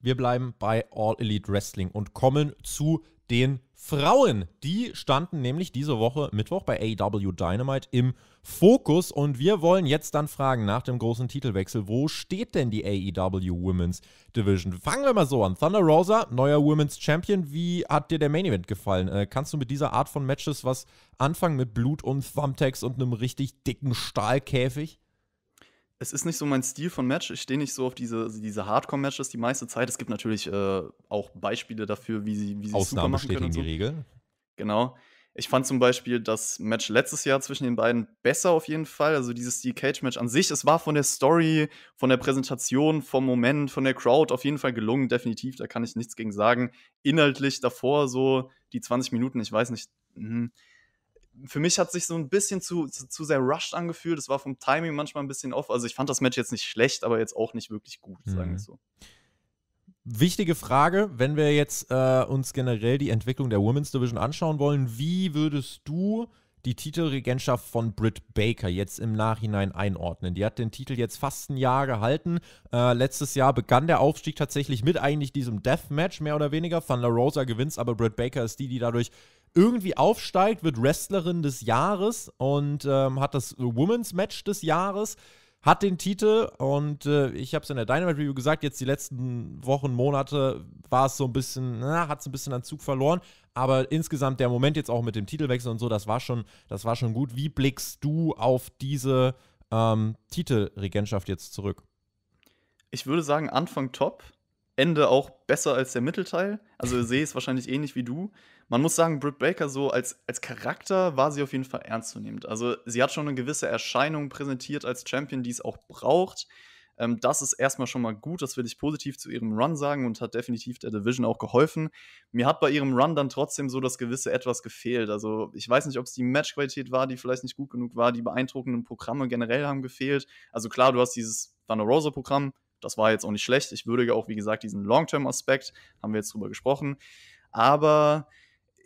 Wir bleiben bei All Elite Wrestling und kommen zu den Frauen. Die standen nämlich diese Woche Mittwoch bei AW Dynamite im Fokus und wir wollen jetzt dann fragen nach dem großen Titelwechsel, wo steht denn die AEW Women's Division? Fangen wir mal so an. Thunder Rosa, neuer Women's Champion, wie hat dir der Main Event gefallen? Äh, kannst du mit dieser Art von Matches was anfangen mit Blut und Thumbtacks und einem richtig dicken Stahlkäfig? es ist nicht so mein Stil von Match. Ich stehe nicht so auf diese, diese Hardcore-Matches die meiste Zeit. Es gibt natürlich äh, auch Beispiele dafür, wie sie wie sie Ausnahmen bestätigen so. die Regel. Genau. Ich fand zum Beispiel das Match letztes Jahr zwischen den beiden besser auf jeden Fall. Also dieses Steel Cage Match an sich, es war von der Story, von der Präsentation, vom Moment, von der Crowd auf jeden Fall gelungen, definitiv. Da kann ich nichts gegen sagen. Inhaltlich davor so die 20 Minuten, ich weiß nicht. Mh hm, für mich hat sich so ein bisschen zu, zu, zu sehr rushed angefühlt. Es war vom Timing manchmal ein bisschen off. Also ich fand das Match jetzt nicht schlecht, aber jetzt auch nicht wirklich gut, sagen mhm. wir so. Wichtige Frage, wenn wir jetzt äh, uns generell die Entwicklung der Women's Division anschauen wollen, wie würdest du die Titelregentschaft von Britt Baker jetzt im Nachhinein einordnen? Die hat den Titel jetzt fast ein Jahr gehalten. Äh, letztes Jahr begann der Aufstieg tatsächlich mit eigentlich diesem Deathmatch, mehr oder weniger. Van La Rosa gewinnt, aber Britt Baker ist die, die dadurch irgendwie aufsteigt, wird Wrestlerin des Jahres und ähm, hat das Women's Match des Jahres, hat den Titel und äh, ich habe es in der Dynamite Review gesagt, jetzt die letzten Wochen, Monate war es so ein bisschen, hat es ein bisschen an Zug verloren, aber insgesamt der Moment jetzt auch mit dem Titelwechsel und so, das war schon, das war schon gut. Wie blickst du auf diese ähm, Titelregentschaft jetzt zurück? Ich würde sagen, Anfang top. Ende auch besser als der Mittelteil. Also sehe es wahrscheinlich ähnlich wie du. Man muss sagen, Britt Baker so als, als Charakter war sie auf jeden Fall ernstzunehmend. Also sie hat schon eine gewisse Erscheinung präsentiert als Champion, die es auch braucht. Ähm, das ist erstmal schon mal gut, das will ich positiv zu ihrem Run sagen und hat definitiv der Division auch geholfen. Mir hat bei ihrem Run dann trotzdem so das gewisse etwas gefehlt. Also ich weiß nicht, ob es die Matchqualität war, die vielleicht nicht gut genug war, die beeindruckenden Programme generell haben gefehlt. Also klar, du hast dieses Van Rosa Programm, das war jetzt auch nicht schlecht. Ich würdige auch, wie gesagt, diesen Long-Term-Aspekt, haben wir jetzt drüber gesprochen. Aber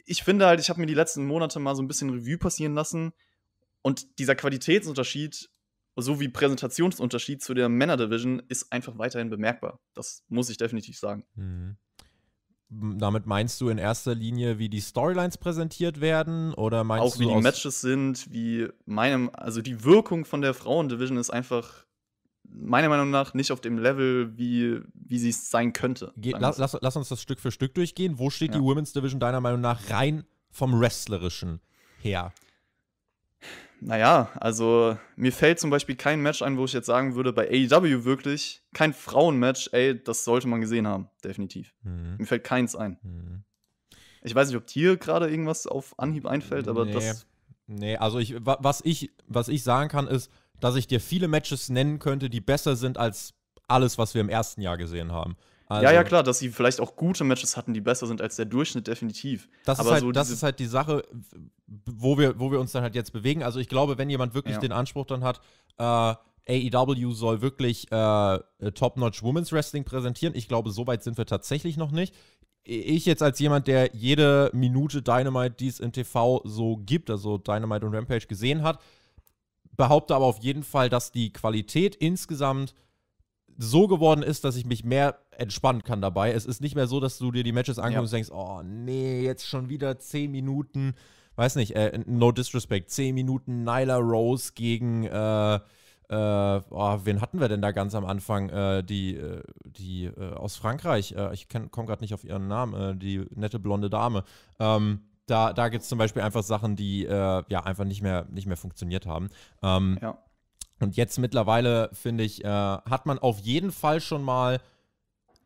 ich finde halt, ich habe mir die letzten Monate mal so ein bisschen Revue passieren lassen und dieser Qualitätsunterschied sowie Präsentationsunterschied zu der Männer Division ist einfach weiterhin bemerkbar. Das muss ich definitiv sagen. Mhm. Damit meinst du in erster Linie, wie die Storylines präsentiert werden oder meinst auch du auch wie die Matches sind, wie meinem, also die Wirkung von der Frauen Division ist einfach meiner Meinung nach nicht auf dem Level, wie, wie sie es sein könnte. Ge lass, lass, lass, uns das Stück für Stück durchgehen. Wo steht ja. die Women's Division deiner Meinung nach rein vom Wrestlerischen her? Naja, also mir fällt zum Beispiel kein Match ein, wo ich jetzt sagen würde, bei AEW wirklich, kein Frauenmatch, ey, das sollte man gesehen haben, definitiv. Mhm. Mir fällt keins ein. Mhm. Ich weiß nicht, ob dir gerade irgendwas auf Anhieb einfällt, aber nee. das. Nee, also ich, was ich, was ich sagen kann, ist, dass ich dir viele Matches nennen könnte, die besser sind als alles, was wir im ersten Jahr gesehen haben. Also, ja, ja, also klar, dass sie vielleicht auch gute Matches hatten, die besser sind als der Durchschnitt, definitiv. Das, Aber ist, halt, so das ist halt die Sache, wo wir, wo wir uns dann halt jetzt bewegen. Also ich glaube, wenn jemand wirklich ja. den Anspruch dann hat, äh, AEW soll wirklich äh, äh, Top-Notch Women's Wrestling präsentieren, ich glaube, so weit sind wir tatsächlich noch nicht. Ich jetzt als jemand, der jede Minute Dynamite, die es im TV so gibt, also Dynamite und Rampage gesehen hat, behaupte aber auf jeden Fall, dass die Qualität insgesamt so geworden ist, dass ich mich mehr entspannen kann dabei. Es ist nicht mehr so, dass du dir die Matches anguckst ja. und denkst, oh nee, jetzt schon wieder 10 Minuten, weiß nicht, äh, no disrespect, 10 Minuten Nyla Rose gegen, äh, äh, oh, wen hatten wir denn da ganz am Anfang? Äh, die äh, die äh, aus Frankreich, ich komme gerade nicht auf ihren Namen, die nette blonde Dame. Ähm, da, da gibt es zum Beispiel einfach Sachen, die äh, ja einfach nicht mehr, nicht mehr funktioniert haben. Ähm, ja. Und jetzt mittlerweile, finde ich, äh, hat man auf jeden Fall schon mal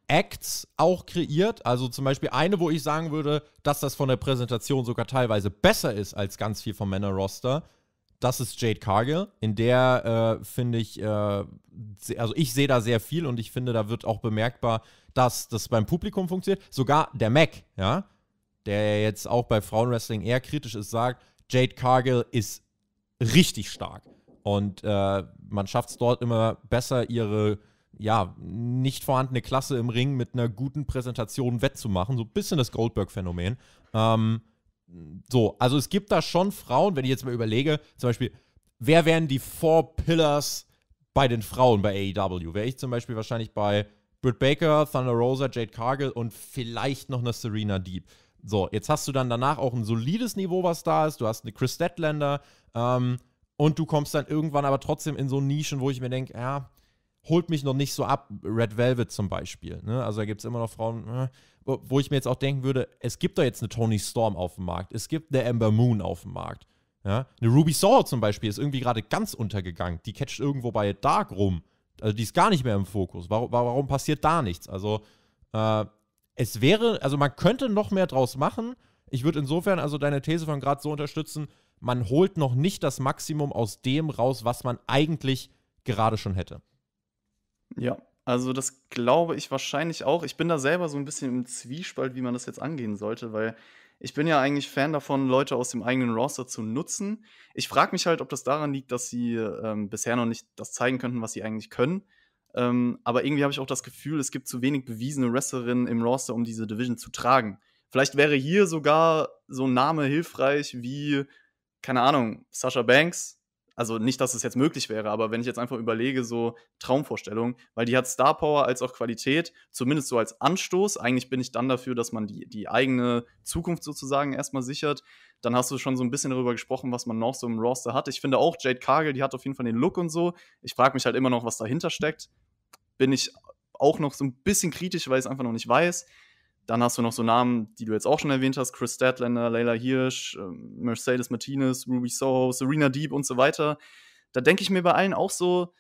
Acts auch kreiert. Also zum Beispiel eine, wo ich sagen würde, dass das von der Präsentation sogar teilweise besser ist als ganz viel vom Männer-Roster. Das ist Jade Cargill. In der äh, finde ich, äh, also ich sehe da sehr viel und ich finde, da wird auch bemerkbar, dass das beim Publikum funktioniert. Sogar der Mac, ja, der ja jetzt auch bei Frauenwrestling eher kritisch ist, sagt, Jade Cargill ist richtig stark. Und äh, man schafft es dort immer besser, ihre ja, nicht vorhandene Klasse im Ring mit einer guten Präsentation wettzumachen. So ein bisschen das Goldberg-Phänomen. Ähm, so, also es gibt da schon Frauen, wenn ich jetzt mal überlege, zum Beispiel, wer wären die Four Pillars bei den Frauen bei AEW? Wäre ich zum Beispiel wahrscheinlich bei Britt Baker, Thunder Rosa, Jade Cargill und vielleicht noch eine Serena Deep. So, jetzt hast du dann danach auch ein solides Niveau, was da ist. Du hast eine Chris Statlander ähm, und du kommst dann irgendwann aber trotzdem in so Nischen, wo ich mir denke, ja, holt mich noch nicht so ab. Red Velvet zum Beispiel. Ne? Also da gibt es immer noch Frauen, äh, wo, wo ich mir jetzt auch denken würde, es gibt da jetzt eine Tony Storm auf dem Markt. Es gibt eine Amber Moon auf dem Markt. Ja? Eine Ruby Soho zum Beispiel ist irgendwie gerade ganz untergegangen. Die catcht irgendwo bei Dark rum. Also die ist gar nicht mehr im Fokus. Warum, warum passiert da nichts? Also äh, es wäre, also man könnte noch mehr draus machen. Ich würde insofern also deine These von gerade so unterstützen, man holt noch nicht das Maximum aus dem raus, was man eigentlich gerade schon hätte. Ja, also das glaube ich wahrscheinlich auch. Ich bin da selber so ein bisschen im Zwiespalt, wie man das jetzt angehen sollte, weil ich bin ja eigentlich Fan davon, Leute aus dem eigenen Roster zu nutzen. Ich frage mich halt, ob das daran liegt, dass sie ähm, bisher noch nicht das zeigen könnten, was sie eigentlich können. Ähm, aber irgendwie habe ich auch das Gefühl, es gibt zu wenig bewiesene Wrestlerinnen im Roster, um diese Division zu tragen. Vielleicht wäre hier sogar so ein Name hilfreich wie, keine Ahnung, Sasha Banks. Also nicht, dass es jetzt möglich wäre, aber wenn ich jetzt einfach überlege, so Traumvorstellung, weil die hat Star Power als auch Qualität, zumindest so als Anstoß. Eigentlich bin ich dann dafür, dass man die, die eigene Zukunft sozusagen erstmal sichert. Dann hast du schon so ein bisschen darüber gesprochen, was man noch so im Roster hat. Ich finde auch, Jade Cargill, die hat auf jeden Fall den Look und so. Ich frage mich halt immer noch, was dahinter steckt bin ich auch noch so ein bisschen kritisch, weil ich es einfach noch nicht weiß. Dann hast du noch so Namen, die du jetzt auch schon erwähnt hast: Chris Statlander, Leila Hirsch, ähm, Mercedes Martinez, Ruby Soho, Serena Deep und so weiter. Da denke ich mir bei allen auch so,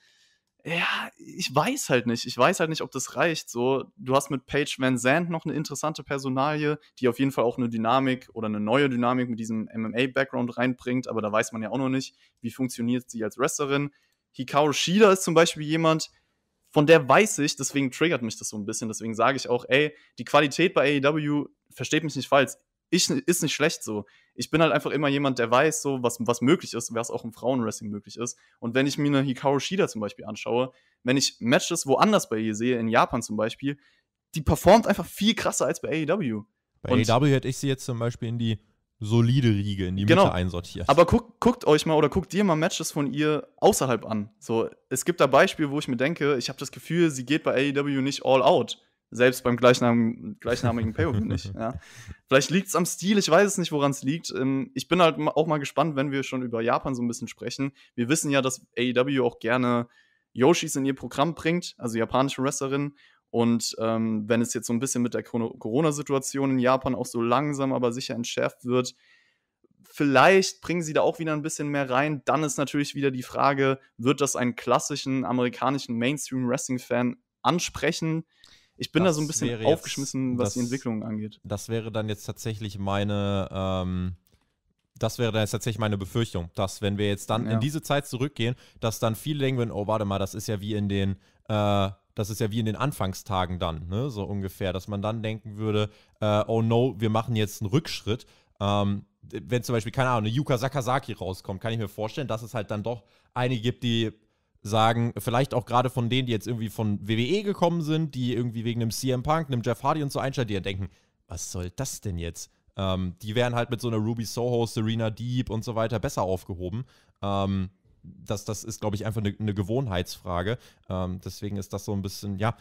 ja, ich weiß halt nicht. Ich weiß halt nicht, ob das reicht. So, du hast mit Paige Van Zandt noch eine interessante Personalie, die auf jeden Fall auch eine Dynamik oder eine neue Dynamik mit diesem MMA-Background reinbringt, aber da weiß man ja auch noch nicht, wie funktioniert sie als Wrestlerin. Hikaru Shida ist zum Beispiel jemand, von der weiß ich, deswegen triggert mich das so ein bisschen. Deswegen sage ich auch, ey, die Qualität bei AEW, versteht mich nicht falsch, ich, ist nicht schlecht so. Ich bin halt einfach immer jemand, der weiß, so, was, was möglich ist, was auch im Frauenwrestling möglich ist. Und wenn ich mir eine Hikaru Shida zum Beispiel anschaue, wenn ich Matches woanders bei ihr sehe, in Japan zum Beispiel, die performt einfach viel krasser als bei AEW. Bei Und AEW hätte ich sie jetzt zum Beispiel in die solide Riege in die genau. Mitte einsortiert. Aber guck, guckt euch mal oder guckt dir mal Matches von ihr außerhalb an. So, es gibt da Beispiele, wo ich mir denke, ich habe das Gefühl, sie geht bei AEW nicht all out. Selbst beim gleichnam gleichnamigen pay per nicht. Ja. Vielleicht liegt es am Stil, ich weiß es nicht, woran es liegt. Ähm, ich bin halt auch mal gespannt, wenn wir schon über Japan so ein bisschen sprechen. Wir wissen ja, dass AEW auch gerne Yoshis in ihr Programm bringt, also japanische Wrestlerinnen. Und ähm, wenn es jetzt so ein bisschen mit der Corona-Situation in Japan auch so langsam, aber sicher entschärft wird, vielleicht bringen sie da auch wieder ein bisschen mehr rein. Dann ist natürlich wieder die Frage, wird das einen klassischen amerikanischen Mainstream-Wrestling-Fan ansprechen? Ich bin das da so ein bisschen aufgeschmissen, was das, die Entwicklung angeht. Das wäre dann jetzt tatsächlich meine, ähm, das wäre dann jetzt tatsächlich meine Befürchtung, dass wenn wir jetzt dann ja. in diese Zeit zurückgehen, dass dann viele denken oh, warte mal, das ist ja wie in den äh, das ist ja wie in den Anfangstagen dann, ne? so ungefähr, dass man dann denken würde, äh, oh no, wir machen jetzt einen Rückschritt. Ähm, wenn zum Beispiel, keine Ahnung, eine Yuka Sakazaki rauskommt, kann ich mir vorstellen, dass es halt dann doch einige gibt, die sagen, vielleicht auch gerade von denen, die jetzt irgendwie von WWE gekommen sind, die irgendwie wegen einem CM Punk, einem Jeff Hardy und so einschalten, die ja denken, was soll das denn jetzt? Ähm, die wären halt mit so einer Ruby Soho, Serena Deep und so weiter besser aufgehoben. Ähm, das, das ist, glaube ich, einfach eine, eine Gewohnheitsfrage. Ähm, deswegen ist das so ein bisschen, ja.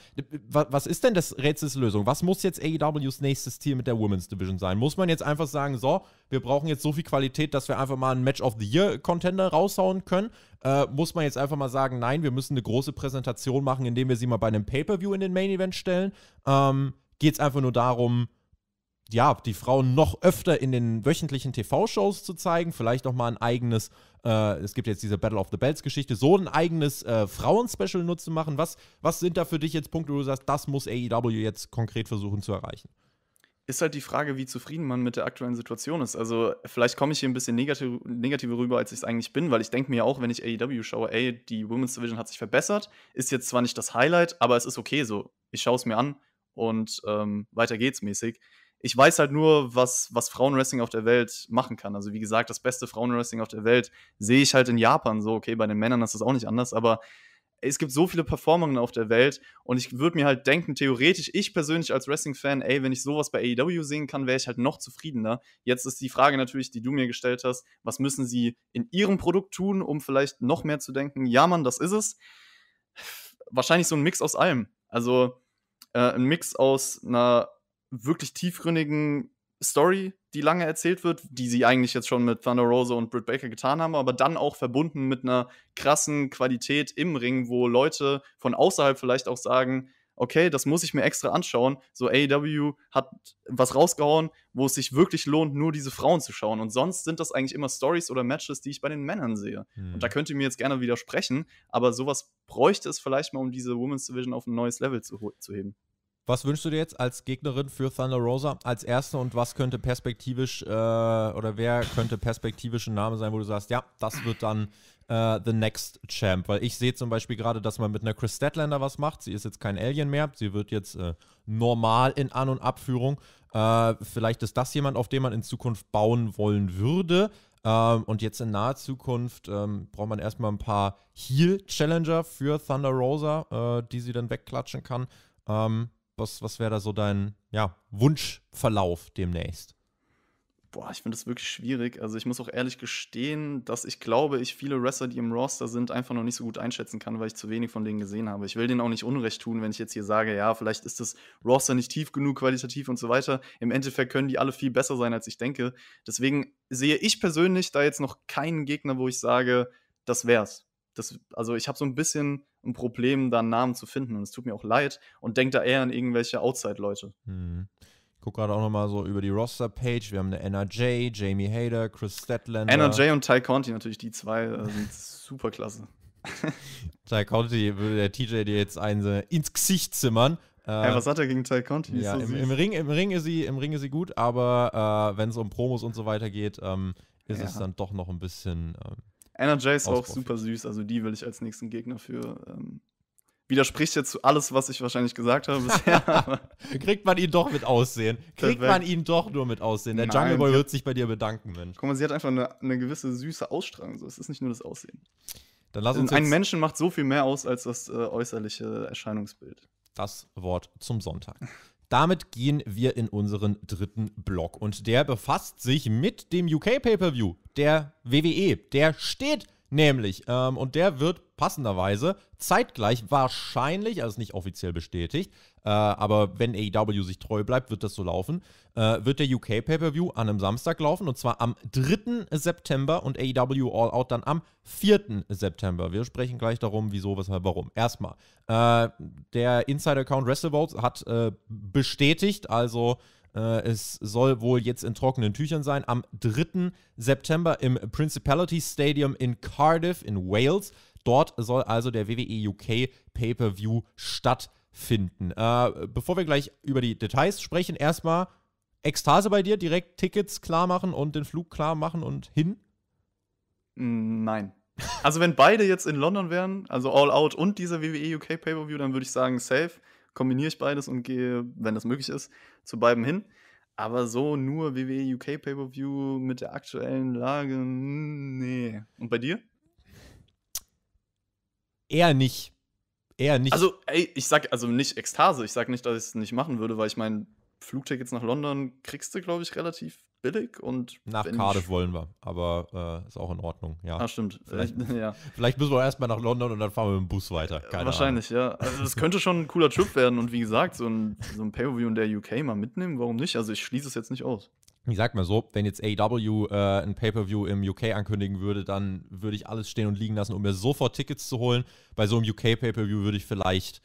Was, was ist denn das Rätsels Lösung? Was muss jetzt AEWs nächstes Ziel mit der Women's Division sein? Muss man jetzt einfach sagen, so, wir brauchen jetzt so viel Qualität, dass wir einfach mal einen Match of the Year Contender raushauen können? Äh, muss man jetzt einfach mal sagen, nein, wir müssen eine große Präsentation machen, indem wir sie mal bei einem Pay-Per-View in den Main Event stellen? Ähm, Geht es einfach nur darum, ja, die Frauen noch öfter in den wöchentlichen TV-Shows zu zeigen, vielleicht auch mal ein eigenes, äh, es gibt jetzt diese Battle of the Belts geschichte so ein eigenes äh, Frauen-Special nutzen machen. Was, was sind da für dich jetzt Punkte, wo du sagst, das muss AEW jetzt konkret versuchen zu erreichen? Ist halt die Frage, wie zufrieden man mit der aktuellen Situation ist. Also, vielleicht komme ich hier ein bisschen negativ, negativer rüber, als ich es eigentlich bin, weil ich denke mir auch, wenn ich AEW schaue, ey, die Women's Division hat sich verbessert, ist jetzt zwar nicht das Highlight, aber es ist okay so. Ich schaue es mir an und ähm, weiter geht's mäßig ich weiß halt nur, was, was Frauenwrestling auf der Welt machen kann. Also wie gesagt, das beste Frauenwrestling auf der Welt sehe ich halt in Japan so. Okay, bei den Männern ist das auch nicht anders, aber es gibt so viele Performungen auf der Welt und ich würde mir halt denken, theoretisch, ich persönlich als Wrestling-Fan, ey, wenn ich sowas bei AEW sehen kann, wäre ich halt noch zufriedener. Jetzt ist die Frage natürlich, die du mir gestellt hast, was müssen sie in ihrem Produkt tun, um vielleicht noch mehr zu denken, ja Mann, das ist es. Wahrscheinlich so ein Mix aus allem. Also äh, ein Mix aus einer wirklich tiefgründigen Story, die lange erzählt wird, die sie eigentlich jetzt schon mit Thunder Rosa und Britt Baker getan haben, aber dann auch verbunden mit einer krassen Qualität im Ring, wo Leute von außerhalb vielleicht auch sagen, okay, das muss ich mir extra anschauen. So AEW hat was rausgehauen, wo es sich wirklich lohnt, nur diese Frauen zu schauen. Und sonst sind das eigentlich immer Stories oder Matches, die ich bei den Männern sehe. Mhm. Und da mhm. könnt ihr mir jetzt gerne widersprechen, aber sowas bräuchte es vielleicht mal, um diese Women's Division auf ein neues Level zu, zu heben. Was wünschst du dir jetzt als Gegnerin für Thunder Rosa als erste und was könnte perspektivisch äh, oder wer könnte perspektivisch ein Name sein, wo du sagst, ja, das wird dann äh, the next Champ? Weil ich sehe zum Beispiel gerade, dass man mit einer Chris Statlander was macht. Sie ist jetzt kein Alien mehr, sie wird jetzt äh, normal in An- und Abführung. Äh, vielleicht ist das jemand, auf den man in Zukunft bauen wollen würde. Ähm, und jetzt in naher Zukunft ähm, braucht man erstmal ein paar Heal-Challenger für Thunder Rosa, äh, die sie dann wegklatschen kann. Ähm, was, was wäre da so dein ja, Wunschverlauf demnächst? Boah, ich finde das wirklich schwierig. Also ich muss auch ehrlich gestehen, dass ich glaube, ich viele Wrestler, die im Roster sind, einfach noch nicht so gut einschätzen kann, weil ich zu wenig von denen gesehen habe. Ich will denen auch nicht Unrecht tun, wenn ich jetzt hier sage, ja, vielleicht ist das Roster nicht tief genug, qualitativ und so weiter. Im Endeffekt können die alle viel besser sein, als ich denke. Deswegen sehe ich persönlich da jetzt noch keinen Gegner, wo ich sage, das wär's. Das, also ich habe so ein bisschen ein Problem, da einen Namen zu finden. Und es tut mir auch leid und denkt da eher an irgendwelche Outside-Leute. Hm. Ich gucke gerade auch nochmal so über die Roster-Page. Wir haben eine NRJ, Jamie Hader, Chris Stedland. NRJ und Ty Conti natürlich, die zwei äh, sind super klasse. Ty Conti würde der TJ dir jetzt eins ins Gesicht zimmern. Äh, hey, was hat er gegen Ty Conti? Ja, so im, im, Ring, im, Ring ist sie, Im Ring ist sie gut, aber äh, wenn es um Promos und so weiter geht, ähm, ist ja. es dann doch noch ein bisschen, ähm, Energy ist auch super süß, also die will ich als nächsten Gegner für. Ähm, widerspricht jetzt alles, was ich wahrscheinlich gesagt habe bisher. Kriegt man ihn doch mit Aussehen. Kriegt Perfekt. man ihn doch nur mit Aussehen. Der Nein, Jungle Boy wird sich bei dir bedanken, Mensch. Guck mal, sie hat einfach eine, eine gewisse süße Ausstrahlung. So. Es ist nicht nur das Aussehen. Dann lass uns Ein Menschen macht so viel mehr aus als das äh, äußerliche Erscheinungsbild. Das Wort zum Sonntag. Damit gehen wir in unseren dritten Block und der befasst sich mit dem UK Pay-per-View der WWE. Der steht nämlich ähm, und der wird passenderweise zeitgleich wahrscheinlich, also nicht offiziell bestätigt, äh, aber wenn AEW sich treu bleibt, wird das so laufen, äh, wird der UK Pay-Per-View an einem Samstag laufen und zwar am 3. September und AEW All Out dann am 4. September. Wir sprechen gleich darum, wieso, weshalb, warum. Erstmal, äh, der Insider-Account WrestleVotes hat äh, bestätigt, also äh, es soll wohl jetzt in trockenen Tüchern sein. Am 3. September im Principality Stadium in Cardiff in Wales Dort soll also der WWE UK Pay-per-View stattfinden. Äh, bevor wir gleich über die Details sprechen, erstmal Ekstase bei dir, direkt Tickets klar machen und den Flug klar machen und hin? Mm, nein. Also wenn beide jetzt in London wären, also All Out und dieser WWE UK Pay-per-View, dann würde ich sagen safe. Kombiniere ich beides und gehe, wenn das möglich ist, zu beiden hin. Aber so nur WWE UK Pay-per-View mit der aktuellen Lage, mm, nee. Und bei dir? eher nicht. Eher nicht. Also, ey, ich sag also nicht Ekstase. Ich sag nicht, dass ich es nicht machen würde, weil ich meine, Flugtickets nach London kriegst du, glaube ich, relativ billig und. Nach Cardiff wollen wir, aber äh, ist auch in Ordnung, ja. Ah, stimmt. Vielleicht, ja. vielleicht müssen wir erstmal nach London und dann fahren wir mit dem Bus weiter. Keine Wahrscheinlich, Ahnung. ja. Also, es könnte schon ein cooler Trip werden und wie gesagt, so ein, so ein Pay-Per-View in der UK mal mitnehmen, warum nicht? Also, ich schließe es jetzt nicht aus ich sag mal so, wenn jetzt AW äh, ein Pay-Per-View im UK ankündigen würde, dann würde ich alles stehen und liegen lassen, um mir sofort Tickets zu holen. Bei so einem UK-Pay-Per-View würde ich vielleicht,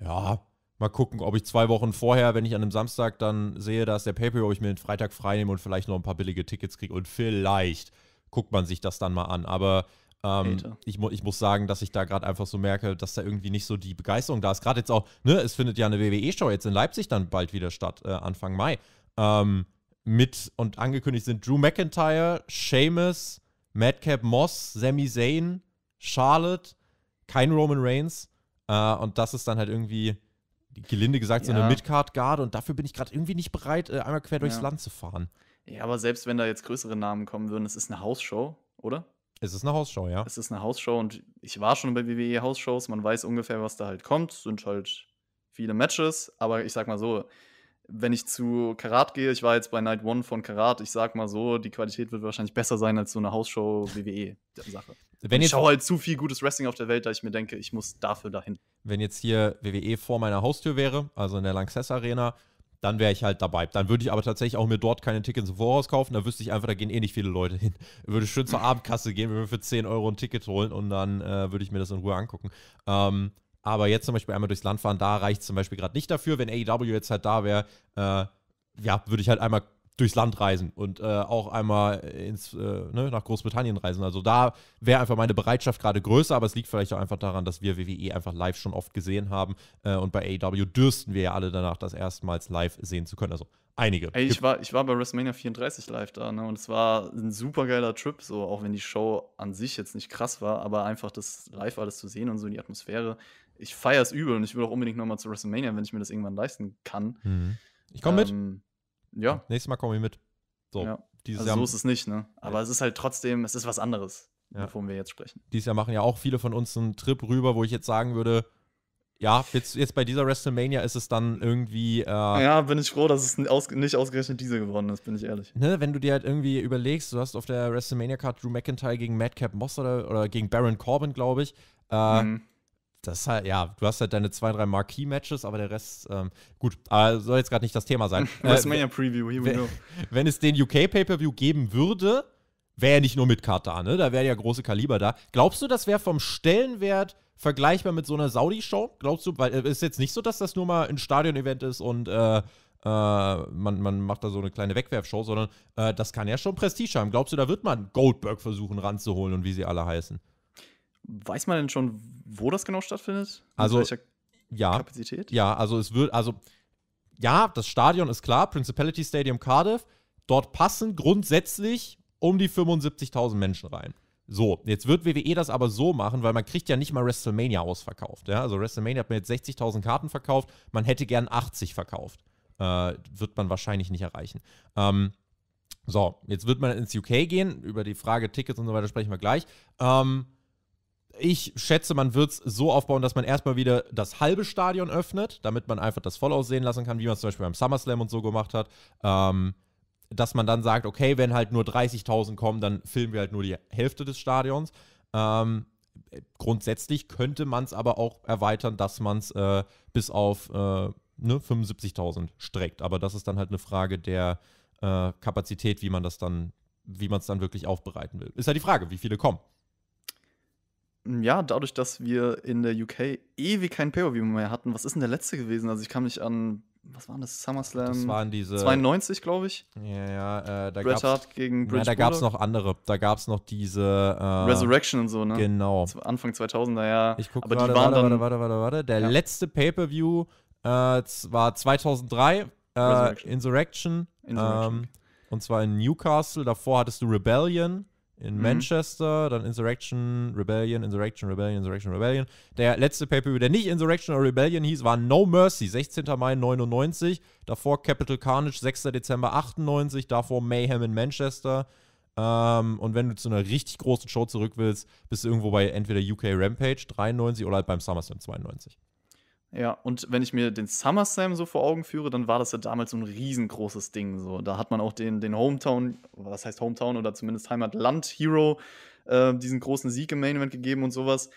ja, mal gucken, ob ich zwei Wochen vorher, wenn ich an einem Samstag dann sehe, dass der Pay-Per-View, ob ich mir den Freitag freinehme und vielleicht noch ein paar billige Tickets kriege. Und vielleicht guckt man sich das dann mal an. Aber ähm, ich, mu ich, muss sagen, dass ich da gerade einfach so merke, dass da irgendwie nicht so die Begeisterung da ist. Gerade jetzt auch, ne, es findet ja eine WWE-Show jetzt in Leipzig dann bald wieder statt, äh, Anfang Mai. Ähm, mit und angekündigt sind Drew McIntyre, Seamus, Madcap Moss, Sami Zayn, Charlotte, kein Roman Reigns. Äh, und das ist dann halt irgendwie, gelinde gesagt, ja. so eine midcard garde Und dafür bin ich gerade irgendwie nicht bereit, äh, einmal quer durchs ja. Land zu fahren. Ja, aber selbst wenn da jetzt größere Namen kommen würden, es ist eine Hausshow, oder? Es ist eine Hausshow, ja. Es ist eine Hausshow und ich war schon bei WWE Hausshows, man weiß ungefähr, was da halt kommt, sind halt viele Matches, aber ich sag mal so, wenn ich zu Karat gehe, ich war jetzt bei Night One von Karat, ich sag mal so, die Qualität wird wahrscheinlich besser sein als so eine Hausshow WWE Sache. Wenn ich schaue halt zu viel gutes Wrestling auf der Welt, da ich mir denke, ich muss dafür dahin. Wenn jetzt hier WWE vor meiner Haustür wäre, also in der Lanxess Arena, dann wäre ich halt dabei. Dann würde ich aber tatsächlich auch mir dort keine Tickets im Voraus kaufen. Da wüsste ich einfach, da gehen eh nicht viele Leute hin. Ich Würde schön zur Abendkasse gehen, würde mir für 10 Euro ein Ticket holen und dann äh, würde ich mir das in Ruhe angucken. Ähm, aber jetzt zum Beispiel einmal durchs Land fahren, da reicht es zum Beispiel gerade nicht dafür. Wenn AEW jetzt halt da wäre, äh, ja, würde ich halt einmal durchs Land reisen und äh, auch einmal ins, äh, ne, nach Großbritannien reisen. Also da wäre einfach meine Bereitschaft gerade größer, aber es liegt vielleicht auch einfach daran, dass wir WWE einfach live schon oft gesehen haben äh, und bei AEW dürsten wir ja alle danach, das erstmals live sehen zu können. Also einige. Ey, ich, war, ich war bei WrestleMania 34 live da, ne? Und es war ein super geiler Trip, so auch wenn die Show an sich jetzt nicht krass war, aber einfach das live alles zu sehen und so in die Atmosphäre, ich feiere es übel und ich will auch unbedingt nochmal zu WrestleMania, wenn ich mir das irgendwann leisten kann. Mhm. Ich komme ähm, mit. Ja. Nächstes Mal komme ich mit. So, ja. dieses also Jahr. So ist es nicht, ne? Aber ja. es ist halt trotzdem, es ist was anderes, ja. wovon wir jetzt sprechen. Dieses Jahr machen ja auch viele von uns einen Trip rüber, wo ich jetzt sagen würde, ja, jetzt, jetzt bei dieser WrestleMania ist es dann irgendwie. Äh, ja, bin ich froh, dass es nicht, ausgerechnet diese geworden ist, bin ich ehrlich. Ne, wenn du dir halt irgendwie überlegst, du hast auf der WrestleMania-Card Drew McIntyre gegen Madcap Moss oder, oder gegen Baron Corbin, glaube ich. Äh, mhm das halt, ja, du hast halt deine zwei, drei Marquee-Matches, aber der Rest, ähm, gut, aber ah, soll jetzt gerade nicht das Thema sein. WrestleMania äh, Preview, here we äh, go. Wenn es den UK-Pay-Per-View geben würde, wäre ja nicht nur mit Karte da, ne? Da wäre ja große Kaliber da. Glaubst du, das wäre vom Stellenwert vergleichbar mit so einer Saudi-Show? Glaubst du, weil es äh, ist jetzt nicht so, dass das nur mal ein Stadion-Event ist und äh, äh, man, man macht da so eine kleine Wegwerfshow, sondern äh, das kann ja schon Prestige haben. Glaubst du, da wird man Goldberg versuchen ranzuholen und wie sie alle heißen? Weiß man denn schon, wo das genau stattfindet? In also, ja. Kapazität? Ja, also es wird, also ja, das Stadion ist klar, Principality Stadium Cardiff. Dort passen grundsätzlich um die 75.000 Menschen rein. So, jetzt wird WWE das aber so machen, weil man kriegt ja nicht mal WrestleMania ausverkauft. Ja? Also WrestleMania hat mir jetzt 60.000 Karten verkauft, man hätte gern 80 verkauft. Äh, wird man wahrscheinlich nicht erreichen. Ähm, so, jetzt wird man ins UK gehen. Über die Frage Tickets und so weiter sprechen wir gleich. Ähm, ich schätze, man wird es so aufbauen, dass man erstmal wieder das halbe Stadion öffnet, damit man einfach das voll aussehen lassen kann, wie man es zum Beispiel beim SummerSlam und so gemacht hat. Ähm, dass man dann sagt, okay, wenn halt nur 30.000 kommen, dann filmen wir halt nur die Hälfte des Stadions. Ähm, grundsätzlich könnte man es aber auch erweitern, dass man es äh, bis auf äh, ne, 75.000 streckt. Aber das ist dann halt eine Frage der äh, Kapazität, wie man das dann, wie man es dann wirklich aufbereiten will. Ist halt die Frage, wie viele kommen. Hm, ja, dadurch, dass wir in der UK ewig kein Pay-Per-View mehr hatten, was ist denn der letzte gewesen? Also ich kam nicht an, was waren das? SummerSlam? Das waren diese 92, glaube ich. Ja, ja, äh, da Bret Hart gegen Bridge ja, da gab es noch andere. Da gab es noch diese äh, Resurrection und so, ne? Genau. Anfang 2000er, ja. Ich gucke Aber warte, warte, waren warte, dann, warte, warte, warte, Der ja. letzte Pay-Per-View äh, war 2003, äh, Resurrection. Insurrection. Insurrection. Ähm, und zwar in Newcastle. Davor hattest du Rebellion in mhm. Manchester, dann Insurrection, Rebellion, Insurrection, Rebellion, Insurrection, Rebellion. Der letzte Paper, der nicht Insurrection oder Rebellion hieß, war No Mercy, 16. Mai 99, davor Capital Carnage, 6. Dezember 98, davor Mayhem in Manchester. Ähm, und wenn du zu einer richtig großen Show zurück willst, bist du irgendwo bei entweder UK Rampage 93 oder halt beim SummerSlam 92. Ja, und wenn ich mir den SummerSlam so vor Augen führe, dann war das ja damals so ein riesengroßes Ding. So. Da hat man auch den, den Hometown, was heißt Hometown oder zumindest Heimatland-Hero, äh, diesen großen Sieg im Main Event gegeben und sowas.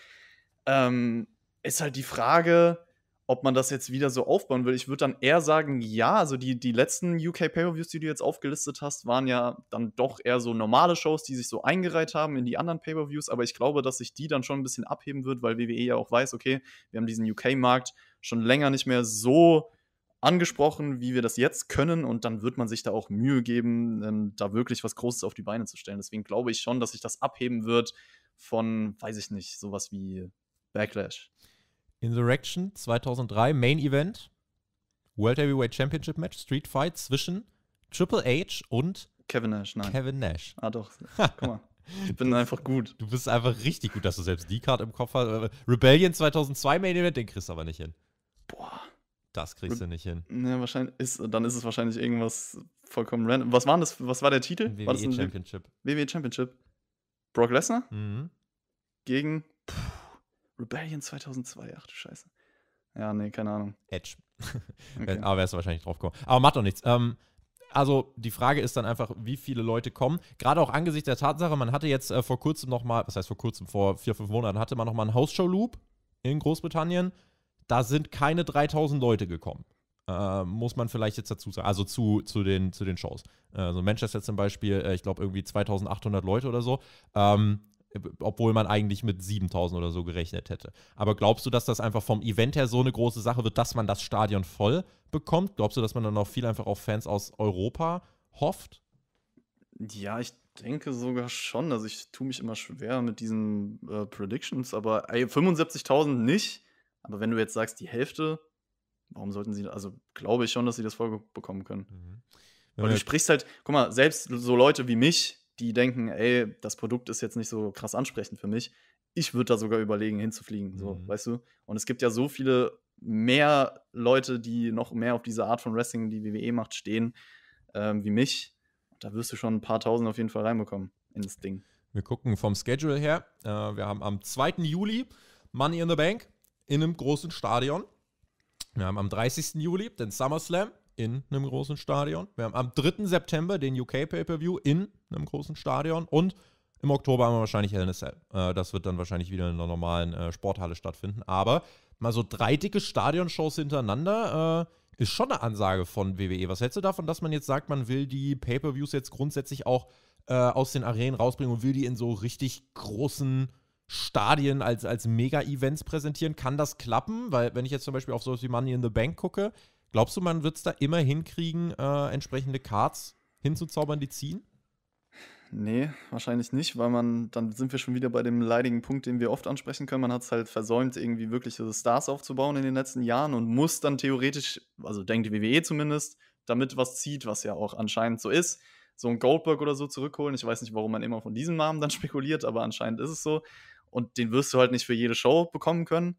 Ähm, ist halt die Frage, ob man das jetzt wieder so aufbauen will. Ich würde dann eher sagen, ja, also die, die letzten UK Pay-Per-Views, die du jetzt aufgelistet hast, waren ja dann doch eher so normale Shows, die sich so eingereiht haben in die anderen Pay-Per-Views, aber ich glaube, dass sich die dann schon ein bisschen abheben wird, weil WWE ja auch weiß, okay, wir haben diesen UK-Markt, schon länger nicht mehr so angesprochen, wie wir das jetzt können. Und dann wird man sich da auch Mühe geben, ähm, da wirklich was Großes auf die Beine zu stellen. Deswegen glaube ich schon, dass sich das abheben wird von, weiß ich nicht, sowas wie Backlash. Insurrection 2003, Main Event, World Heavyweight Championship Match, Street Fight zwischen Triple H und Kevin Nash, nein. Kevin Nash. Ah, doch. Guck mal. Ich bin einfach gut. Du bist einfach richtig gut, dass du selbst die Karte im Kopf hast. Äh, Rebellion 2002 Main Event, den kriegst du aber nicht hin. Boah. Das kriegst du nicht hin. Ne, wahrscheinlich ist, dann ist es wahrscheinlich irgendwas vollkommen random. Was, waren das, was war der Titel? WWE war das Championship. WWE Championship. Brock Lesnar? Mhm. Gegen Puh, Rebellion 2002. Ach du Scheiße. Ja, nee, keine Ahnung. Edge. okay. Aber wärst du wahrscheinlich drauf gekommen. Aber macht doch nichts. Ähm, also die Frage ist dann einfach, wie viele Leute kommen. Gerade auch angesichts der Tatsache, man hatte jetzt äh, vor kurzem nochmal, was heißt vor kurzem, vor vier, fünf Monaten hatte man nochmal einen House Show Loop in Großbritannien da sind keine 3000 Leute gekommen. Äh, muss man vielleicht jetzt dazu sagen, also zu, zu, den, zu den Shows. Also Manchester zum Beispiel, äh, ich glaube irgendwie 2800 Leute oder so. Ähm, obwohl man eigentlich mit 7000 oder so gerechnet hätte. Aber glaubst du, dass das einfach vom Event her so eine große Sache wird, dass man das Stadion voll bekommt? Glaubst du, dass man dann auch viel einfach auf Fans aus Europa hofft? Ja, ich denke sogar schon. Also ich tue mich immer schwer mit diesen äh, Predictions, aber 75.000 nicht. Aber wenn du jetzt sagst, die Hälfte, warum sollten sie, also glaube ich schon, dass sie das vorbekommen können. Mhm. Weil du sprichst halt, guck mal, selbst so Leute wie mich, die denken, ey, das Produkt ist jetzt nicht so krass ansprechend für mich, ich würde da sogar überlegen, hinzufliegen, so, mhm. weißt du? Und es gibt ja so viele mehr Leute, die noch mehr auf diese Art von Wrestling, die WWE macht, stehen, ähm, wie mich. Da wirst du schon ein paar Tausend auf jeden Fall reinbekommen ins Ding. Wir gucken vom Schedule her. Äh, wir haben am 2. Juli Money in the Bank in einem großen Stadion. Wir haben am 30. Juli den SummerSlam in einem großen Stadion. Wir haben am 3. September den UK Pay-Per-View in einem großen Stadion. Und im Oktober haben wir wahrscheinlich Hell in LNSL. Äh, das wird dann wahrscheinlich wieder in einer normalen äh, Sporthalle stattfinden. Aber mal so drei dicke Stadionshows hintereinander äh, ist schon eine Ansage von WWE. Was hältst du davon, dass man jetzt sagt, man will die Pay-Per-Views jetzt grundsätzlich auch äh, aus den Arenen rausbringen und will die in so richtig großen Stadien als, als Mega-Events präsentieren. Kann das klappen? Weil, wenn ich jetzt zum Beispiel auf sowas wie Money in the Bank gucke, glaubst du, man wird es da immer hinkriegen, äh, entsprechende Cards hinzuzaubern, die ziehen? Nee, wahrscheinlich nicht, weil man, dann sind wir schon wieder bei dem leidigen Punkt, den wir oft ansprechen können. Man hat es halt versäumt, irgendwie wirkliche Stars aufzubauen in den letzten Jahren und muss dann theoretisch, also denkt die WWE zumindest, damit was zieht, was ja auch anscheinend so ist, so ein Goldberg oder so zurückholen. Ich weiß nicht, warum man immer von diesem Namen dann spekuliert, aber anscheinend ist es so und den wirst du halt nicht für jede Show bekommen können.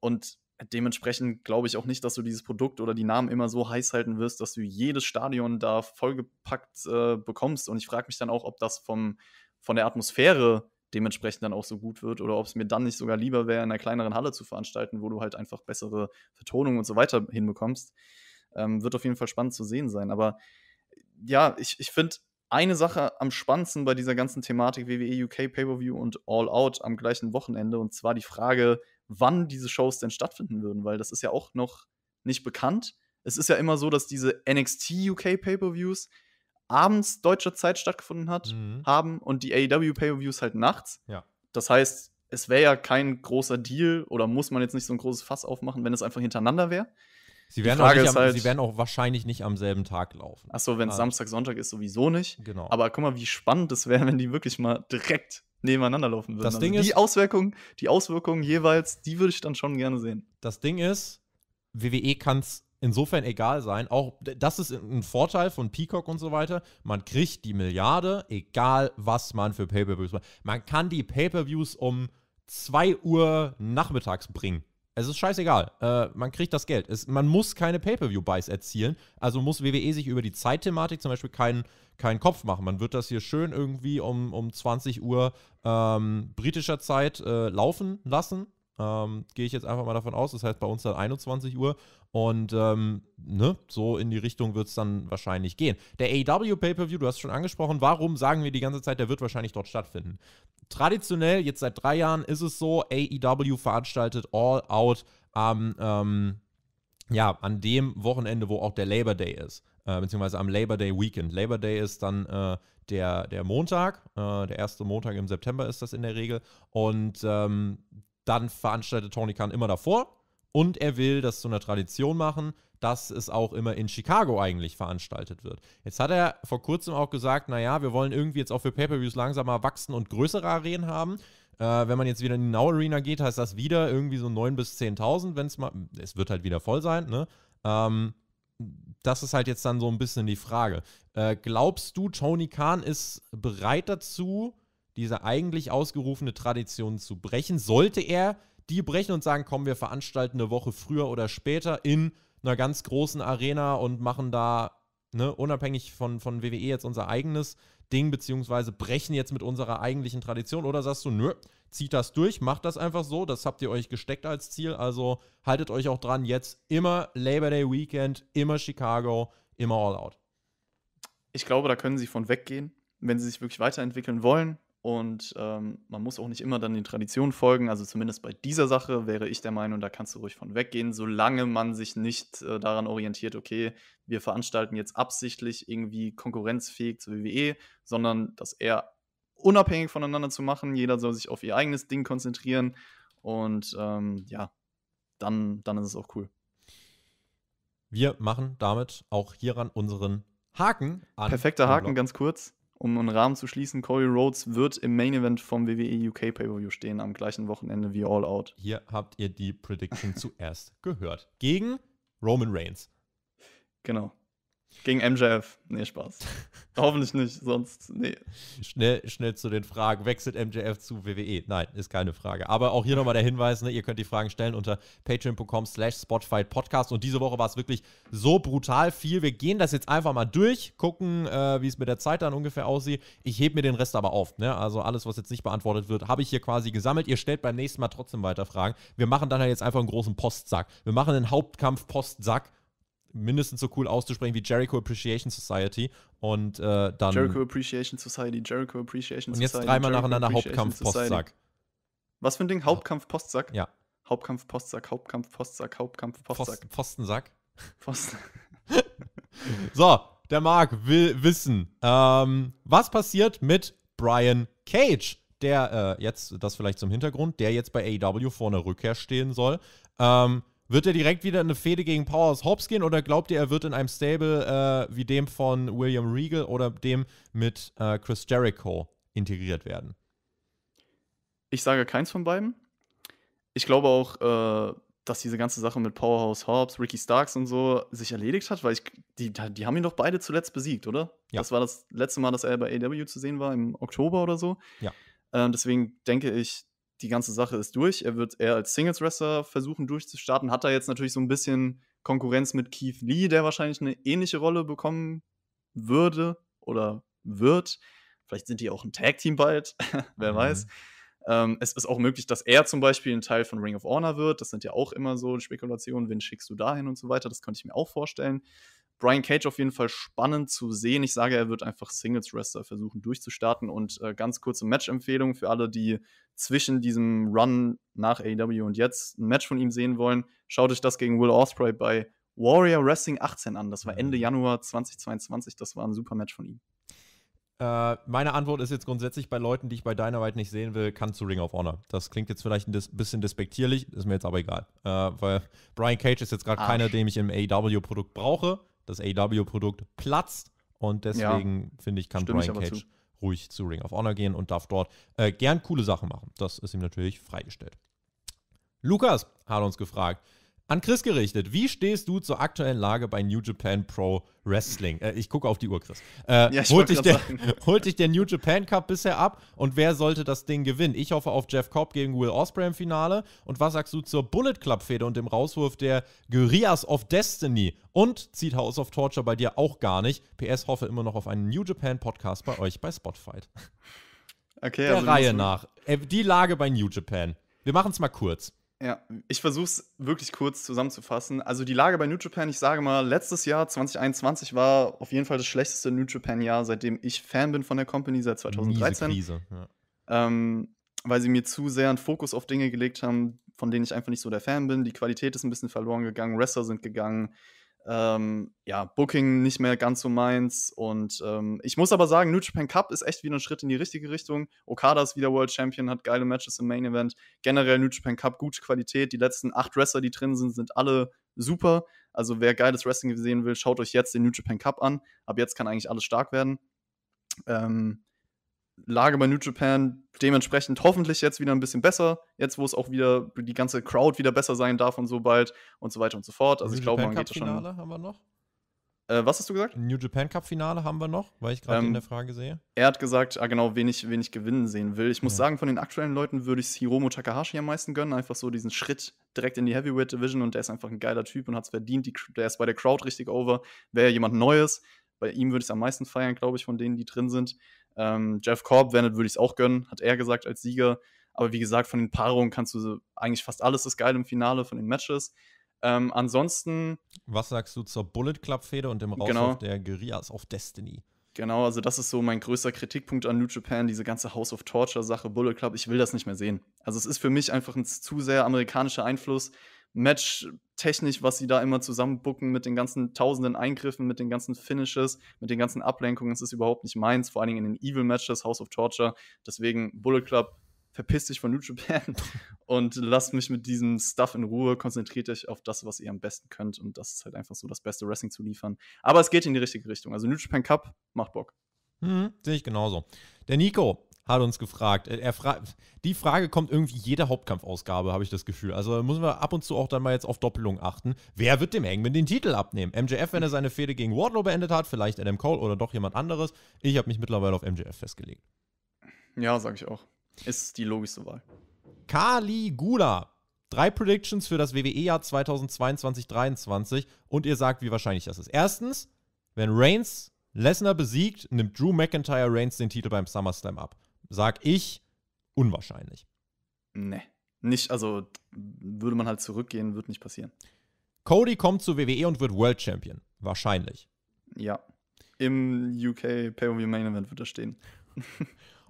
Und dementsprechend glaube ich auch nicht, dass du dieses Produkt oder die Namen immer so heiß halten wirst, dass du jedes Stadion da vollgepackt äh, bekommst. Und ich frage mich dann auch, ob das vom, von der Atmosphäre dementsprechend dann auch so gut wird oder ob es mir dann nicht sogar lieber wäre, in einer kleineren Halle zu veranstalten, wo du halt einfach bessere Vertonung und so weiter hinbekommst. Ähm, wird auf jeden Fall spannend zu sehen sein. Aber ja, ich, ich finde, eine Sache am spannendsten bei dieser ganzen Thematik WWE UK Pay-Per-View und All Out am gleichen Wochenende und zwar die Frage, wann diese Shows denn stattfinden würden, weil das ist ja auch noch nicht bekannt. Es ist ja immer so, dass diese NXT UK Pay-Per-Views abends deutscher Zeit stattgefunden hat, mhm. haben und die AEW Pay-Per-Views halt nachts. Ja. Das heißt, es wäre ja kein großer Deal oder muss man jetzt nicht so ein großes Fass aufmachen, wenn es einfach hintereinander wäre. Sie werden, auch am, halt, sie werden auch wahrscheinlich nicht am selben Tag laufen. Achso, wenn es ah. Samstag, Sonntag ist, sowieso nicht. Genau. Aber guck mal, wie spannend es wäre, wenn die wirklich mal direkt nebeneinander laufen würden. Das also Ding die ist, Auswirkungen, die Auswirkungen jeweils, die würde ich dann schon gerne sehen. Das Ding ist, WWE kann es insofern egal sein. Auch das ist ein Vorteil von Peacock und so weiter. Man kriegt die Milliarde, egal was man für Pay-per-Views macht. Man kann die Pay-per-Views um 2 Uhr nachmittags bringen. Es ist scheißegal. Äh, man kriegt das Geld. Es, man muss keine Pay-Per-View-Buys erzielen. Also muss WWE sich über die Zeitthematik zum Beispiel keinen kein Kopf machen. Man wird das hier schön irgendwie um, um 20 Uhr ähm, britischer Zeit äh, laufen lassen. Ähm, Gehe ich jetzt einfach mal davon aus. Das heißt bei uns dann 21 Uhr. Und ähm, ne, so in die Richtung wird es dann wahrscheinlich gehen. Der AEW Pay-Per-View, du hast es schon angesprochen, warum sagen wir die ganze Zeit, der wird wahrscheinlich dort stattfinden? Traditionell, jetzt seit drei Jahren, ist es so, AEW veranstaltet All Out am, ähm, ja, an dem Wochenende, wo auch der Labor Day ist äh, beziehungsweise am Labor Day Weekend. Labor Day ist dann äh, der, der Montag, äh, der erste Montag im September ist das in der Regel. Und ähm, dann veranstaltet Tony Khan immer davor und er will das zu einer Tradition machen, dass es auch immer in Chicago eigentlich veranstaltet wird. Jetzt hat er vor kurzem auch gesagt, naja, wir wollen irgendwie jetzt auch für Pay-Per-Views langsamer wachsen und größere Arenen haben. Äh, wenn man jetzt wieder in die Now Arena geht, heißt das wieder irgendwie so 9.000 bis 10.000, wenn es mal, es wird halt wieder voll sein, ne? Ähm, das ist halt jetzt dann so ein bisschen die Frage. Äh, glaubst du, Tony Khan ist bereit dazu, diese eigentlich ausgerufene Tradition zu brechen? Sollte er die brechen und sagen, komm, wir veranstalten eine Woche früher oder später in einer ganz großen Arena und machen da, ne, unabhängig von, von WWE jetzt unser eigenes Ding, beziehungsweise brechen jetzt mit unserer eigentlichen Tradition? Oder sagst du, nö, zieht das durch, macht das einfach so, das habt ihr euch gesteckt als Ziel, also haltet euch auch dran, jetzt immer Labor Day Weekend, immer Chicago, immer All Out. Ich glaube, da können sie von weggehen, wenn sie sich wirklich weiterentwickeln wollen, und ähm, man muss auch nicht immer dann den Traditionen folgen. Also zumindest bei dieser Sache wäre ich der Meinung, da kannst du ruhig von weggehen, solange man sich nicht äh, daran orientiert, okay, wir veranstalten jetzt absichtlich irgendwie konkurrenzfähig zur WWE, sondern das eher unabhängig voneinander zu machen. Jeder soll sich auf ihr eigenes Ding konzentrieren. Und ähm, ja, dann, dann ist es auch cool. Wir machen damit auch hieran unseren Haken an. Perfekter Haken, ganz kurz um einen Rahmen zu schließen, Corey Rhodes wird im Main Event vom WWE UK Pay-Per-View stehen, am gleichen Wochenende wie All Out. Hier habt ihr die Prediction zuerst gehört. Gegen Roman Reigns. Genau. Gegen MJF. Nee, Spaß. Hoffentlich nicht, sonst, nee. Schnell, schnell zu den Fragen. Wechselt MJF zu WWE? Nein, ist keine Frage. Aber auch hier nochmal der Hinweis, ne, ihr könnt die Fragen stellen unter patreon.com slash Podcast. Und diese Woche war es wirklich so brutal viel. Wir gehen das jetzt einfach mal durch, gucken, äh, wie es mit der Zeit dann ungefähr aussieht. Ich hebe mir den Rest aber auf. Ne? Also alles, was jetzt nicht beantwortet wird, habe ich hier quasi gesammelt. Ihr stellt beim nächsten Mal trotzdem weiter Fragen. Wir machen dann halt jetzt einfach einen großen Postsack. Wir machen einen Hauptkampf-Postsack mindestens so cool auszusprechen wie Jericho Appreciation Society und äh, dann. Jericho Appreciation Society, Jericho Appreciation Society. Und jetzt dreimal Jericho nacheinander Hauptkampf-Postsack. Was für ein Ding? Hauptkampf-Postsack? Ja. Hauptkampf-Postsack, Hauptkampf-Postsack, Hauptkampf-Postsack. Postensack. Pfosten. so, der Marc will wissen, ähm, was passiert mit Brian Cage? Der äh, jetzt, das vielleicht zum Hintergrund, der jetzt bei AEW vor einer Rückkehr stehen soll. Ähm, wird er direkt wieder in eine Fehde gegen Powers Hobbs gehen oder glaubt ihr, er wird in einem Stable äh, wie dem von William Regal oder dem mit äh, Chris Jericho integriert werden? Ich sage keins von beiden. Ich glaube auch, äh, dass diese ganze Sache mit Powerhouse Hobbs, Ricky Starks und so sich erledigt hat, weil ich, die, die haben ihn doch beide zuletzt besiegt, oder? Ja. Das war das letzte Mal, dass er bei AW zu sehen war, im Oktober oder so. Ja. Ähm, deswegen denke ich, die ganze Sache ist durch. Er wird eher als Singles-Wrestler versuchen durchzustarten. Hat da jetzt natürlich so ein bisschen Konkurrenz mit Keith Lee, der wahrscheinlich eine ähnliche Rolle bekommen würde oder wird. Vielleicht sind die auch ein Tag-Team bald, wer mhm. weiß. Ähm, es ist auch möglich, dass er zum Beispiel ein Teil von Ring of Honor wird. Das sind ja auch immer so Spekulationen, wen schickst du dahin und so weiter. Das könnte ich mir auch vorstellen. Brian Cage auf jeden Fall spannend zu sehen. Ich sage, er wird einfach Singles-Wrestler versuchen durchzustarten. Und äh, ganz kurze Match-Empfehlung für alle, die zwischen diesem Run nach AEW und jetzt ein Match von ihm sehen wollen. Schaut euch das gegen Will Ospreay bei Warrior Wrestling 18 an. Das war Ende mhm. Januar 2022. Das war ein super Match von ihm. Äh, meine Antwort ist jetzt grundsätzlich bei Leuten, die ich bei Dynamite nicht sehen will, kann zu Ring of Honor. Das klingt jetzt vielleicht ein dis bisschen despektierlich, ist mir jetzt aber egal. Äh, weil Brian Cage ist jetzt gerade ah. keiner, den ich im AEW-Produkt brauche das aw produkt platzt. Und deswegen, ja, finde ich, kann Brian Cage zu. ruhig zu Ring of Honor gehen und darf dort äh, gern coole Sachen machen. Das ist ihm natürlich freigestellt. Lukas hat uns gefragt, an Chris gerichtet, wie stehst du zur aktuellen Lage bei New Japan Pro Wrestling? Äh, ich gucke auf die Uhr, Chris. Äh, ja, holt, dich der, holt dich der New Japan Cup bisher ab und wer sollte das Ding gewinnen? Ich hoffe auf Jeff Cobb gegen Will Ospreay im Finale. Und was sagst du zur Bullet club feder und dem Rauswurf der Guerillas of Destiny? Und zieht House of Torture bei dir auch gar nicht? PS hoffe immer noch auf einen New Japan Podcast bei euch bei Spotify. Okay, der also Reihe nach. Äh, die Lage bei New Japan. Wir machen es mal kurz. Ja, ich versuche es wirklich kurz zusammenzufassen. Also die Lage bei New Japan, ich sage mal, letztes Jahr 2021 war auf jeden Fall das schlechteste New Japan-Jahr, seitdem ich Fan bin von der Company seit 2013. Krise, ja. ähm, weil sie mir zu sehr einen Fokus auf Dinge gelegt haben, von denen ich einfach nicht so der Fan bin. Die Qualität ist ein bisschen verloren gegangen, Wrestler sind gegangen, ähm, ja, Booking nicht mehr ganz so meins. Und ähm, ich muss aber sagen, New Japan Cup ist echt wieder ein Schritt in die richtige Richtung. Okada ist wieder World Champion, hat geile Matches im Main Event. Generell New Japan Cup gute Qualität. Die letzten acht Wrestler, die drin sind, sind alle super. Also wer geiles Wrestling sehen will, schaut euch jetzt den New Japan Cup an. Ab jetzt kann eigentlich alles stark werden. Ähm, Lage bei New Japan dementsprechend hoffentlich jetzt wieder ein bisschen besser, jetzt wo es auch wieder die ganze Crowd wieder besser sein darf und so bald und so weiter und so fort. Also New ich glaube, man geht Finale schon. haben wir noch. Äh, was hast du gesagt? New Japan Cup Finale haben wir noch, weil ich gerade ähm, in der Frage sehe. Er hat gesagt, ah genau, wenig, wenig gewinnen sehen will. Ich muss ja. sagen, von den aktuellen Leuten würde ich Hiromo Takahashi am meisten gönnen, einfach so diesen Schritt direkt in die Heavyweight Division und der ist einfach ein geiler Typ und hat es verdient. Die, der ist bei der Crowd richtig over. Wäre ja jemand Neues. Bei ihm würde ich es am meisten feiern, glaube ich, von denen, die drin sind. Ähm, Jeff Korb, wenn würde ich es auch gönnen, hat er gesagt als Sieger. Aber wie gesagt, von den Paarungen kannst du eigentlich fast alles ist geil im Finale von den Matches. Ähm, ansonsten. Was sagst du zur Bullet club feder und dem Rauswurf genau, der Guerillas auf Destiny? Genau, also das ist so mein größter Kritikpunkt an New Japan, diese ganze House of Torture-Sache, Bullet Club. Ich will das nicht mehr sehen. Also es ist für mich einfach ein zu sehr amerikanischer Einfluss. Match-technisch, was sie da immer zusammenbucken mit den ganzen tausenden Eingriffen, mit den ganzen Finishes, mit den ganzen Ablenkungen, es ist überhaupt nicht meins, vor allen Dingen in den Evil-Matches, House of Torture. Deswegen Bullet Club, verpiss dich von New Japan und lasst mich mit diesem Stuff in Ruhe, konzentriert euch auf das, was ihr am besten könnt und das ist halt einfach so das beste Wrestling zu liefern. Aber es geht in die richtige Richtung. Also New Japan Cup macht Bock. Mhm, sehe ich genauso. Der Nico, hat uns gefragt. Er fra die Frage kommt irgendwie jeder Hauptkampfausgabe, habe ich das Gefühl. Also müssen wir ab und zu auch dann mal jetzt auf Doppelung achten. Wer wird dem Hangman den Titel abnehmen? MJF, wenn er seine Fehde gegen Wardlow beendet hat, vielleicht Adam Cole oder doch jemand anderes. Ich habe mich mittlerweile auf MJF festgelegt. Ja, sage ich auch. Ist die logischste Wahl. Kali Gula. Drei Predictions für das WWE-Jahr 2022-23 und ihr sagt, wie wahrscheinlich das ist. Erstens, wenn Reigns Lesnar besiegt, nimmt Drew McIntyre Reigns den Titel beim SummerSlam ab sag ich, unwahrscheinlich. Nee. Nicht, also würde man halt zurückgehen, wird nicht passieren. Cody kommt zu WWE und wird World Champion. Wahrscheinlich. Ja. Im UK Pay-Per-View Main Event wird er stehen.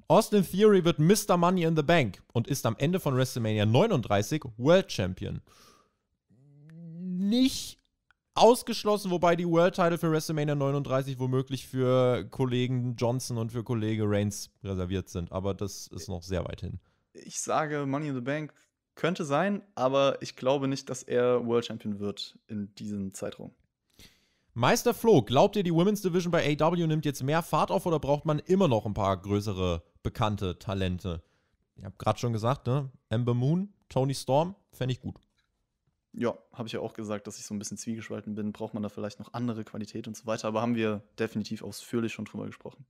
Austin Theory wird Mr. Money in the Bank und ist am Ende von WrestleMania 39 World Champion. Nicht ausgeschlossen, wobei die World Title für WrestleMania 39 womöglich für Kollegen Johnson und für Kollege Reigns reserviert sind. Aber das ist noch sehr weit hin. Ich sage, Money in the Bank könnte sein, aber ich glaube nicht, dass er World Champion wird in diesem Zeitraum. Meister Flo, glaubt ihr, die Women's Division bei AW e nimmt jetzt mehr Fahrt auf oder braucht man immer noch ein paar größere bekannte Talente? Ich habe gerade schon gesagt, ne? Amber Moon, Tony Storm, fände ich gut. Ja, habe ich ja auch gesagt, dass ich so ein bisschen zwiegespalten bin. Braucht man da vielleicht noch andere Qualität und so weiter? Aber haben wir definitiv ausführlich schon drüber gesprochen.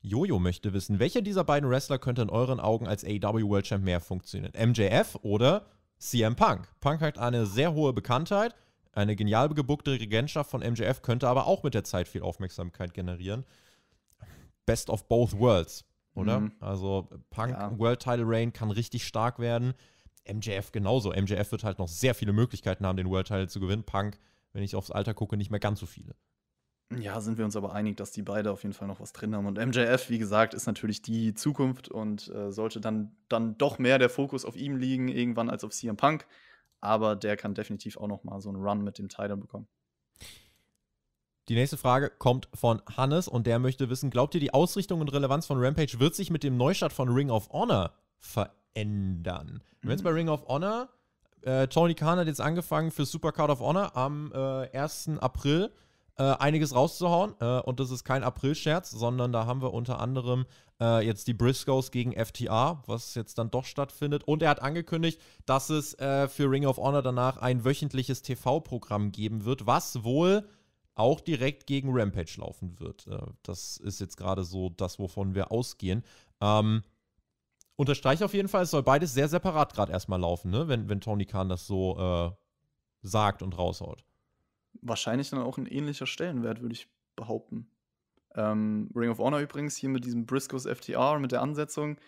Jojo möchte wissen, welcher dieser beiden Wrestler könnte in euren Augen als AW World Champ mehr funktionieren? MJF oder CM Punk? Punk hat eine sehr hohe Bekanntheit, eine genial gebuckte Regentschaft von MJF könnte aber auch mit der Zeit viel Aufmerksamkeit generieren. Best of both worlds, oder? Mhm. Also Punk ja. World Title Reign kann richtig stark werden. MJF genauso. MJF wird halt noch sehr viele Möglichkeiten haben, den World-Title zu gewinnen. Punk, wenn ich aufs Alter gucke, nicht mehr ganz so viele. Ja, sind wir uns aber einig, dass die beide auf jeden Fall noch was drin haben. Und MJF, wie gesagt, ist natürlich die Zukunft und äh, sollte dann, dann doch mehr der Fokus auf ihm liegen irgendwann als auf CM Punk. Aber der kann definitiv auch noch mal so einen Run mit dem Title bekommen. Die nächste Frage kommt von Hannes und der möchte wissen, glaubt ihr, die Ausrichtung und Relevanz von Rampage wird sich mit dem Neustart von Ring of Honor verändern? ändern. Mhm. Wenn es bei Ring of Honor, äh, Tony Khan hat jetzt angefangen für Supercard of Honor am äh, 1. April äh, einiges rauszuhauen. Äh, und das ist kein April-Scherz, sondern da haben wir unter anderem äh, jetzt die Briscoes gegen FTA, was jetzt dann doch stattfindet. Und er hat angekündigt, dass es äh, für Ring of Honor danach ein wöchentliches TV-Programm geben wird, was wohl auch direkt gegen Rampage laufen wird. Äh, das ist jetzt gerade so das, wovon wir ausgehen. Ähm, unterstreiche auf jeden Fall, es soll beides sehr separat gerade erstmal laufen, ne? wenn, wenn Tony Khan das so äh, sagt und raushaut. Wahrscheinlich dann auch ein ähnlicher Stellenwert, würde ich behaupten. Ähm, Ring of Honor übrigens, hier mit diesem Briscoes FTR, mit der Ansetzung,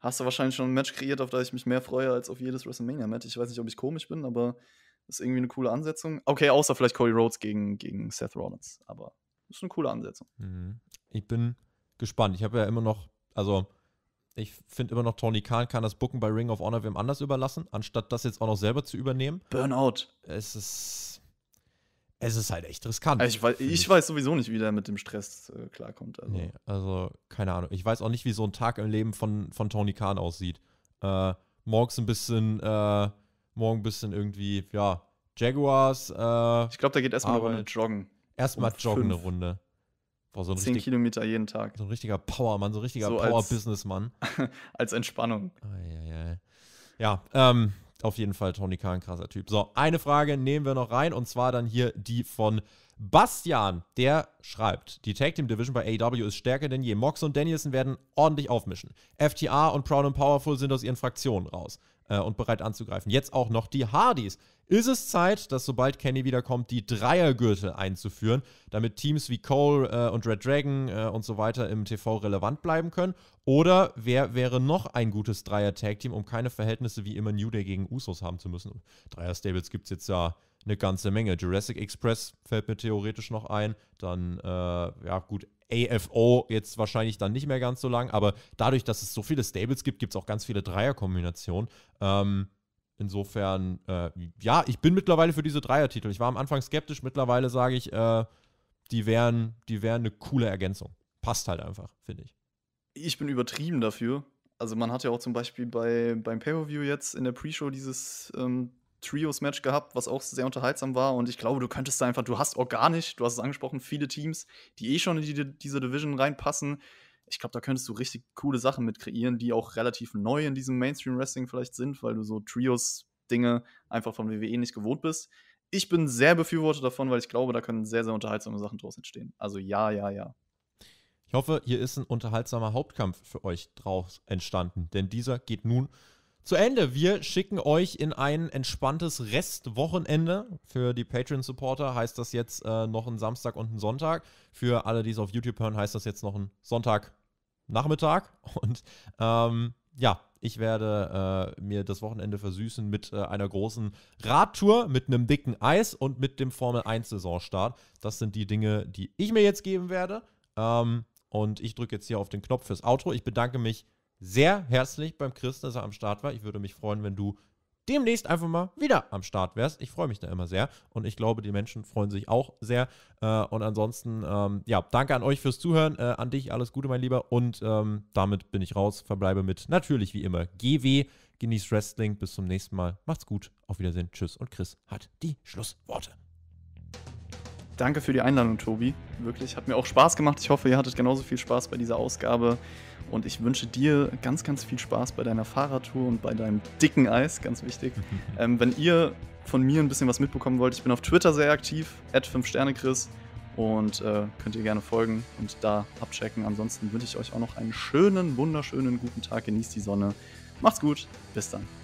hast du wahrscheinlich schon ein Match kreiert, auf das ich mich mehr freue als auf jedes WrestleMania-Match. Ich weiß nicht, ob ich komisch bin, aber das ist irgendwie eine coole Ansetzung. Okay, außer vielleicht Cody Rhodes gegen, gegen Seth Rollins, aber ist eine coole Ansetzung. Mhm. Ich bin gespannt. Ich habe ja immer noch, also ich finde immer noch, Tony Khan kann das Booken bei Ring of Honor wem anders überlassen, anstatt das jetzt auch noch selber zu übernehmen. Burnout. Es ist. Es ist halt echt riskant. Also ich, weiß, ich weiß, sowieso nicht, wie der mit dem Stress äh, klarkommt. Also. Nee, also keine Ahnung. Ich weiß auch nicht, wie so ein Tag im Leben von, von Tony Khan aussieht. Äh, morgens ein bisschen, äh, morgen ein bisschen irgendwie, ja, Jaguars. Äh, ich glaube, da geht erstmal eine Runde joggen. Erstmal um joggen fünf. eine Runde. Boah, so 10 richtig, Kilometer jeden Tag. So ein richtiger Powermann, so ein richtiger so Power-Businessmann. Als, als, Entspannung. Ja, ähm, auf jeden Fall Tony Kahn, krasser Typ. So, eine Frage nehmen wir noch rein und zwar dann hier die von Bastian. Der schreibt, die Tag Team Division bei AEW ist stärker denn je. Mox und Danielson werden ordentlich aufmischen. FTA und Proud and Powerful sind aus ihren Fraktionen raus. Äh, und bereit anzugreifen. Jetzt auch noch die Hardys. Ist es Zeit, dass sobald Kenny wiederkommt, die Dreiergürtel einzuführen, damit Teams wie Cole äh, und Red Dragon äh, und so weiter im TV relevant bleiben können? Oder wer wäre noch ein gutes Dreier-Tag-Team, um keine Verhältnisse wie immer New Day gegen Usos haben zu müssen? Dreier-Stables gibt es jetzt ja eine ganze Menge. Jurassic Express fällt mir theoretisch noch ein. Dann, äh, ja, gut, AFO jetzt wahrscheinlich dann nicht mehr ganz so lang, aber dadurch, dass es so viele Stables gibt, gibt es auch ganz viele Dreierkombinationen. Ähm, insofern, äh, ja, ich bin mittlerweile für diese Dreiertitel. Ich war am Anfang skeptisch, mittlerweile sage ich, äh, die wären, die wären eine coole Ergänzung. Passt halt einfach, finde ich. Ich bin übertrieben dafür. Also man hat ja auch zum Beispiel bei, beim Pay-Per-View jetzt in der Pre-Show dieses ähm, Trios-Match gehabt, was auch sehr unterhaltsam war. Und ich glaube, du könntest da einfach, du hast organisch, du hast es angesprochen, viele Teams, die eh schon in die, diese Division reinpassen. Ich glaube, da könntest du richtig coole Sachen mit kreieren, die auch relativ neu in diesem Mainstream-Wrestling vielleicht sind, weil du so Trios-Dinge einfach von WWE nicht gewohnt bist. Ich bin sehr Befürworter davon, weil ich glaube, da können sehr, sehr unterhaltsame Sachen draus entstehen. Also ja, ja, ja. Ich hoffe, hier ist ein unterhaltsamer Hauptkampf für euch draus entstanden, denn dieser geht nun zu Ende. Wir schicken euch in ein entspanntes Restwochenende. Für die Patreon-Supporter heißt das jetzt äh, noch ein Samstag und ein Sonntag. Für alle, die es auf YouTube hören, heißt das jetzt noch ein Sonntagnachmittag. Und ähm, ja, ich werde äh, mir das Wochenende versüßen mit äh, einer großen Radtour, mit einem dicken Eis und mit dem Formel-1-Saisonstart. Das sind die Dinge, die ich mir jetzt geben werde. Ähm, und ich drücke jetzt hier auf den Knopf fürs Outro. Ich bedanke mich sehr herzlich beim Chris, dass er am Start war. Ich würde mich freuen, wenn du demnächst einfach mal wieder am Start wärst. Ich freue mich da immer sehr und ich glaube, die Menschen freuen sich auch sehr. Äh, und ansonsten, ähm, ja, danke an euch fürs Zuhören, äh, an dich alles Gute, mein Lieber. Und ähm, damit bin ich raus, verbleibe mit natürlich wie immer GW, genieß Wrestling, bis zum nächsten Mal. Macht's gut, auf Wiedersehen, tschüss und Chris hat die Schlussworte. Danke für die Einladung, Tobi. Wirklich, hat mir auch Spaß gemacht. Ich hoffe, ihr hattet genauso viel Spaß bei dieser Ausgabe und ich wünsche dir ganz, ganz viel Spaß bei deiner Fahrradtour und bei deinem dicken Eis, ganz wichtig. ähm, wenn ihr von mir ein bisschen was mitbekommen wollt, ich bin auf Twitter sehr aktiv, 5 Sterne Chris. Und äh, könnt ihr gerne folgen und da abchecken. Ansonsten wünsche ich euch auch noch einen schönen, wunderschönen guten Tag. Genießt die Sonne. Macht's gut. Bis dann.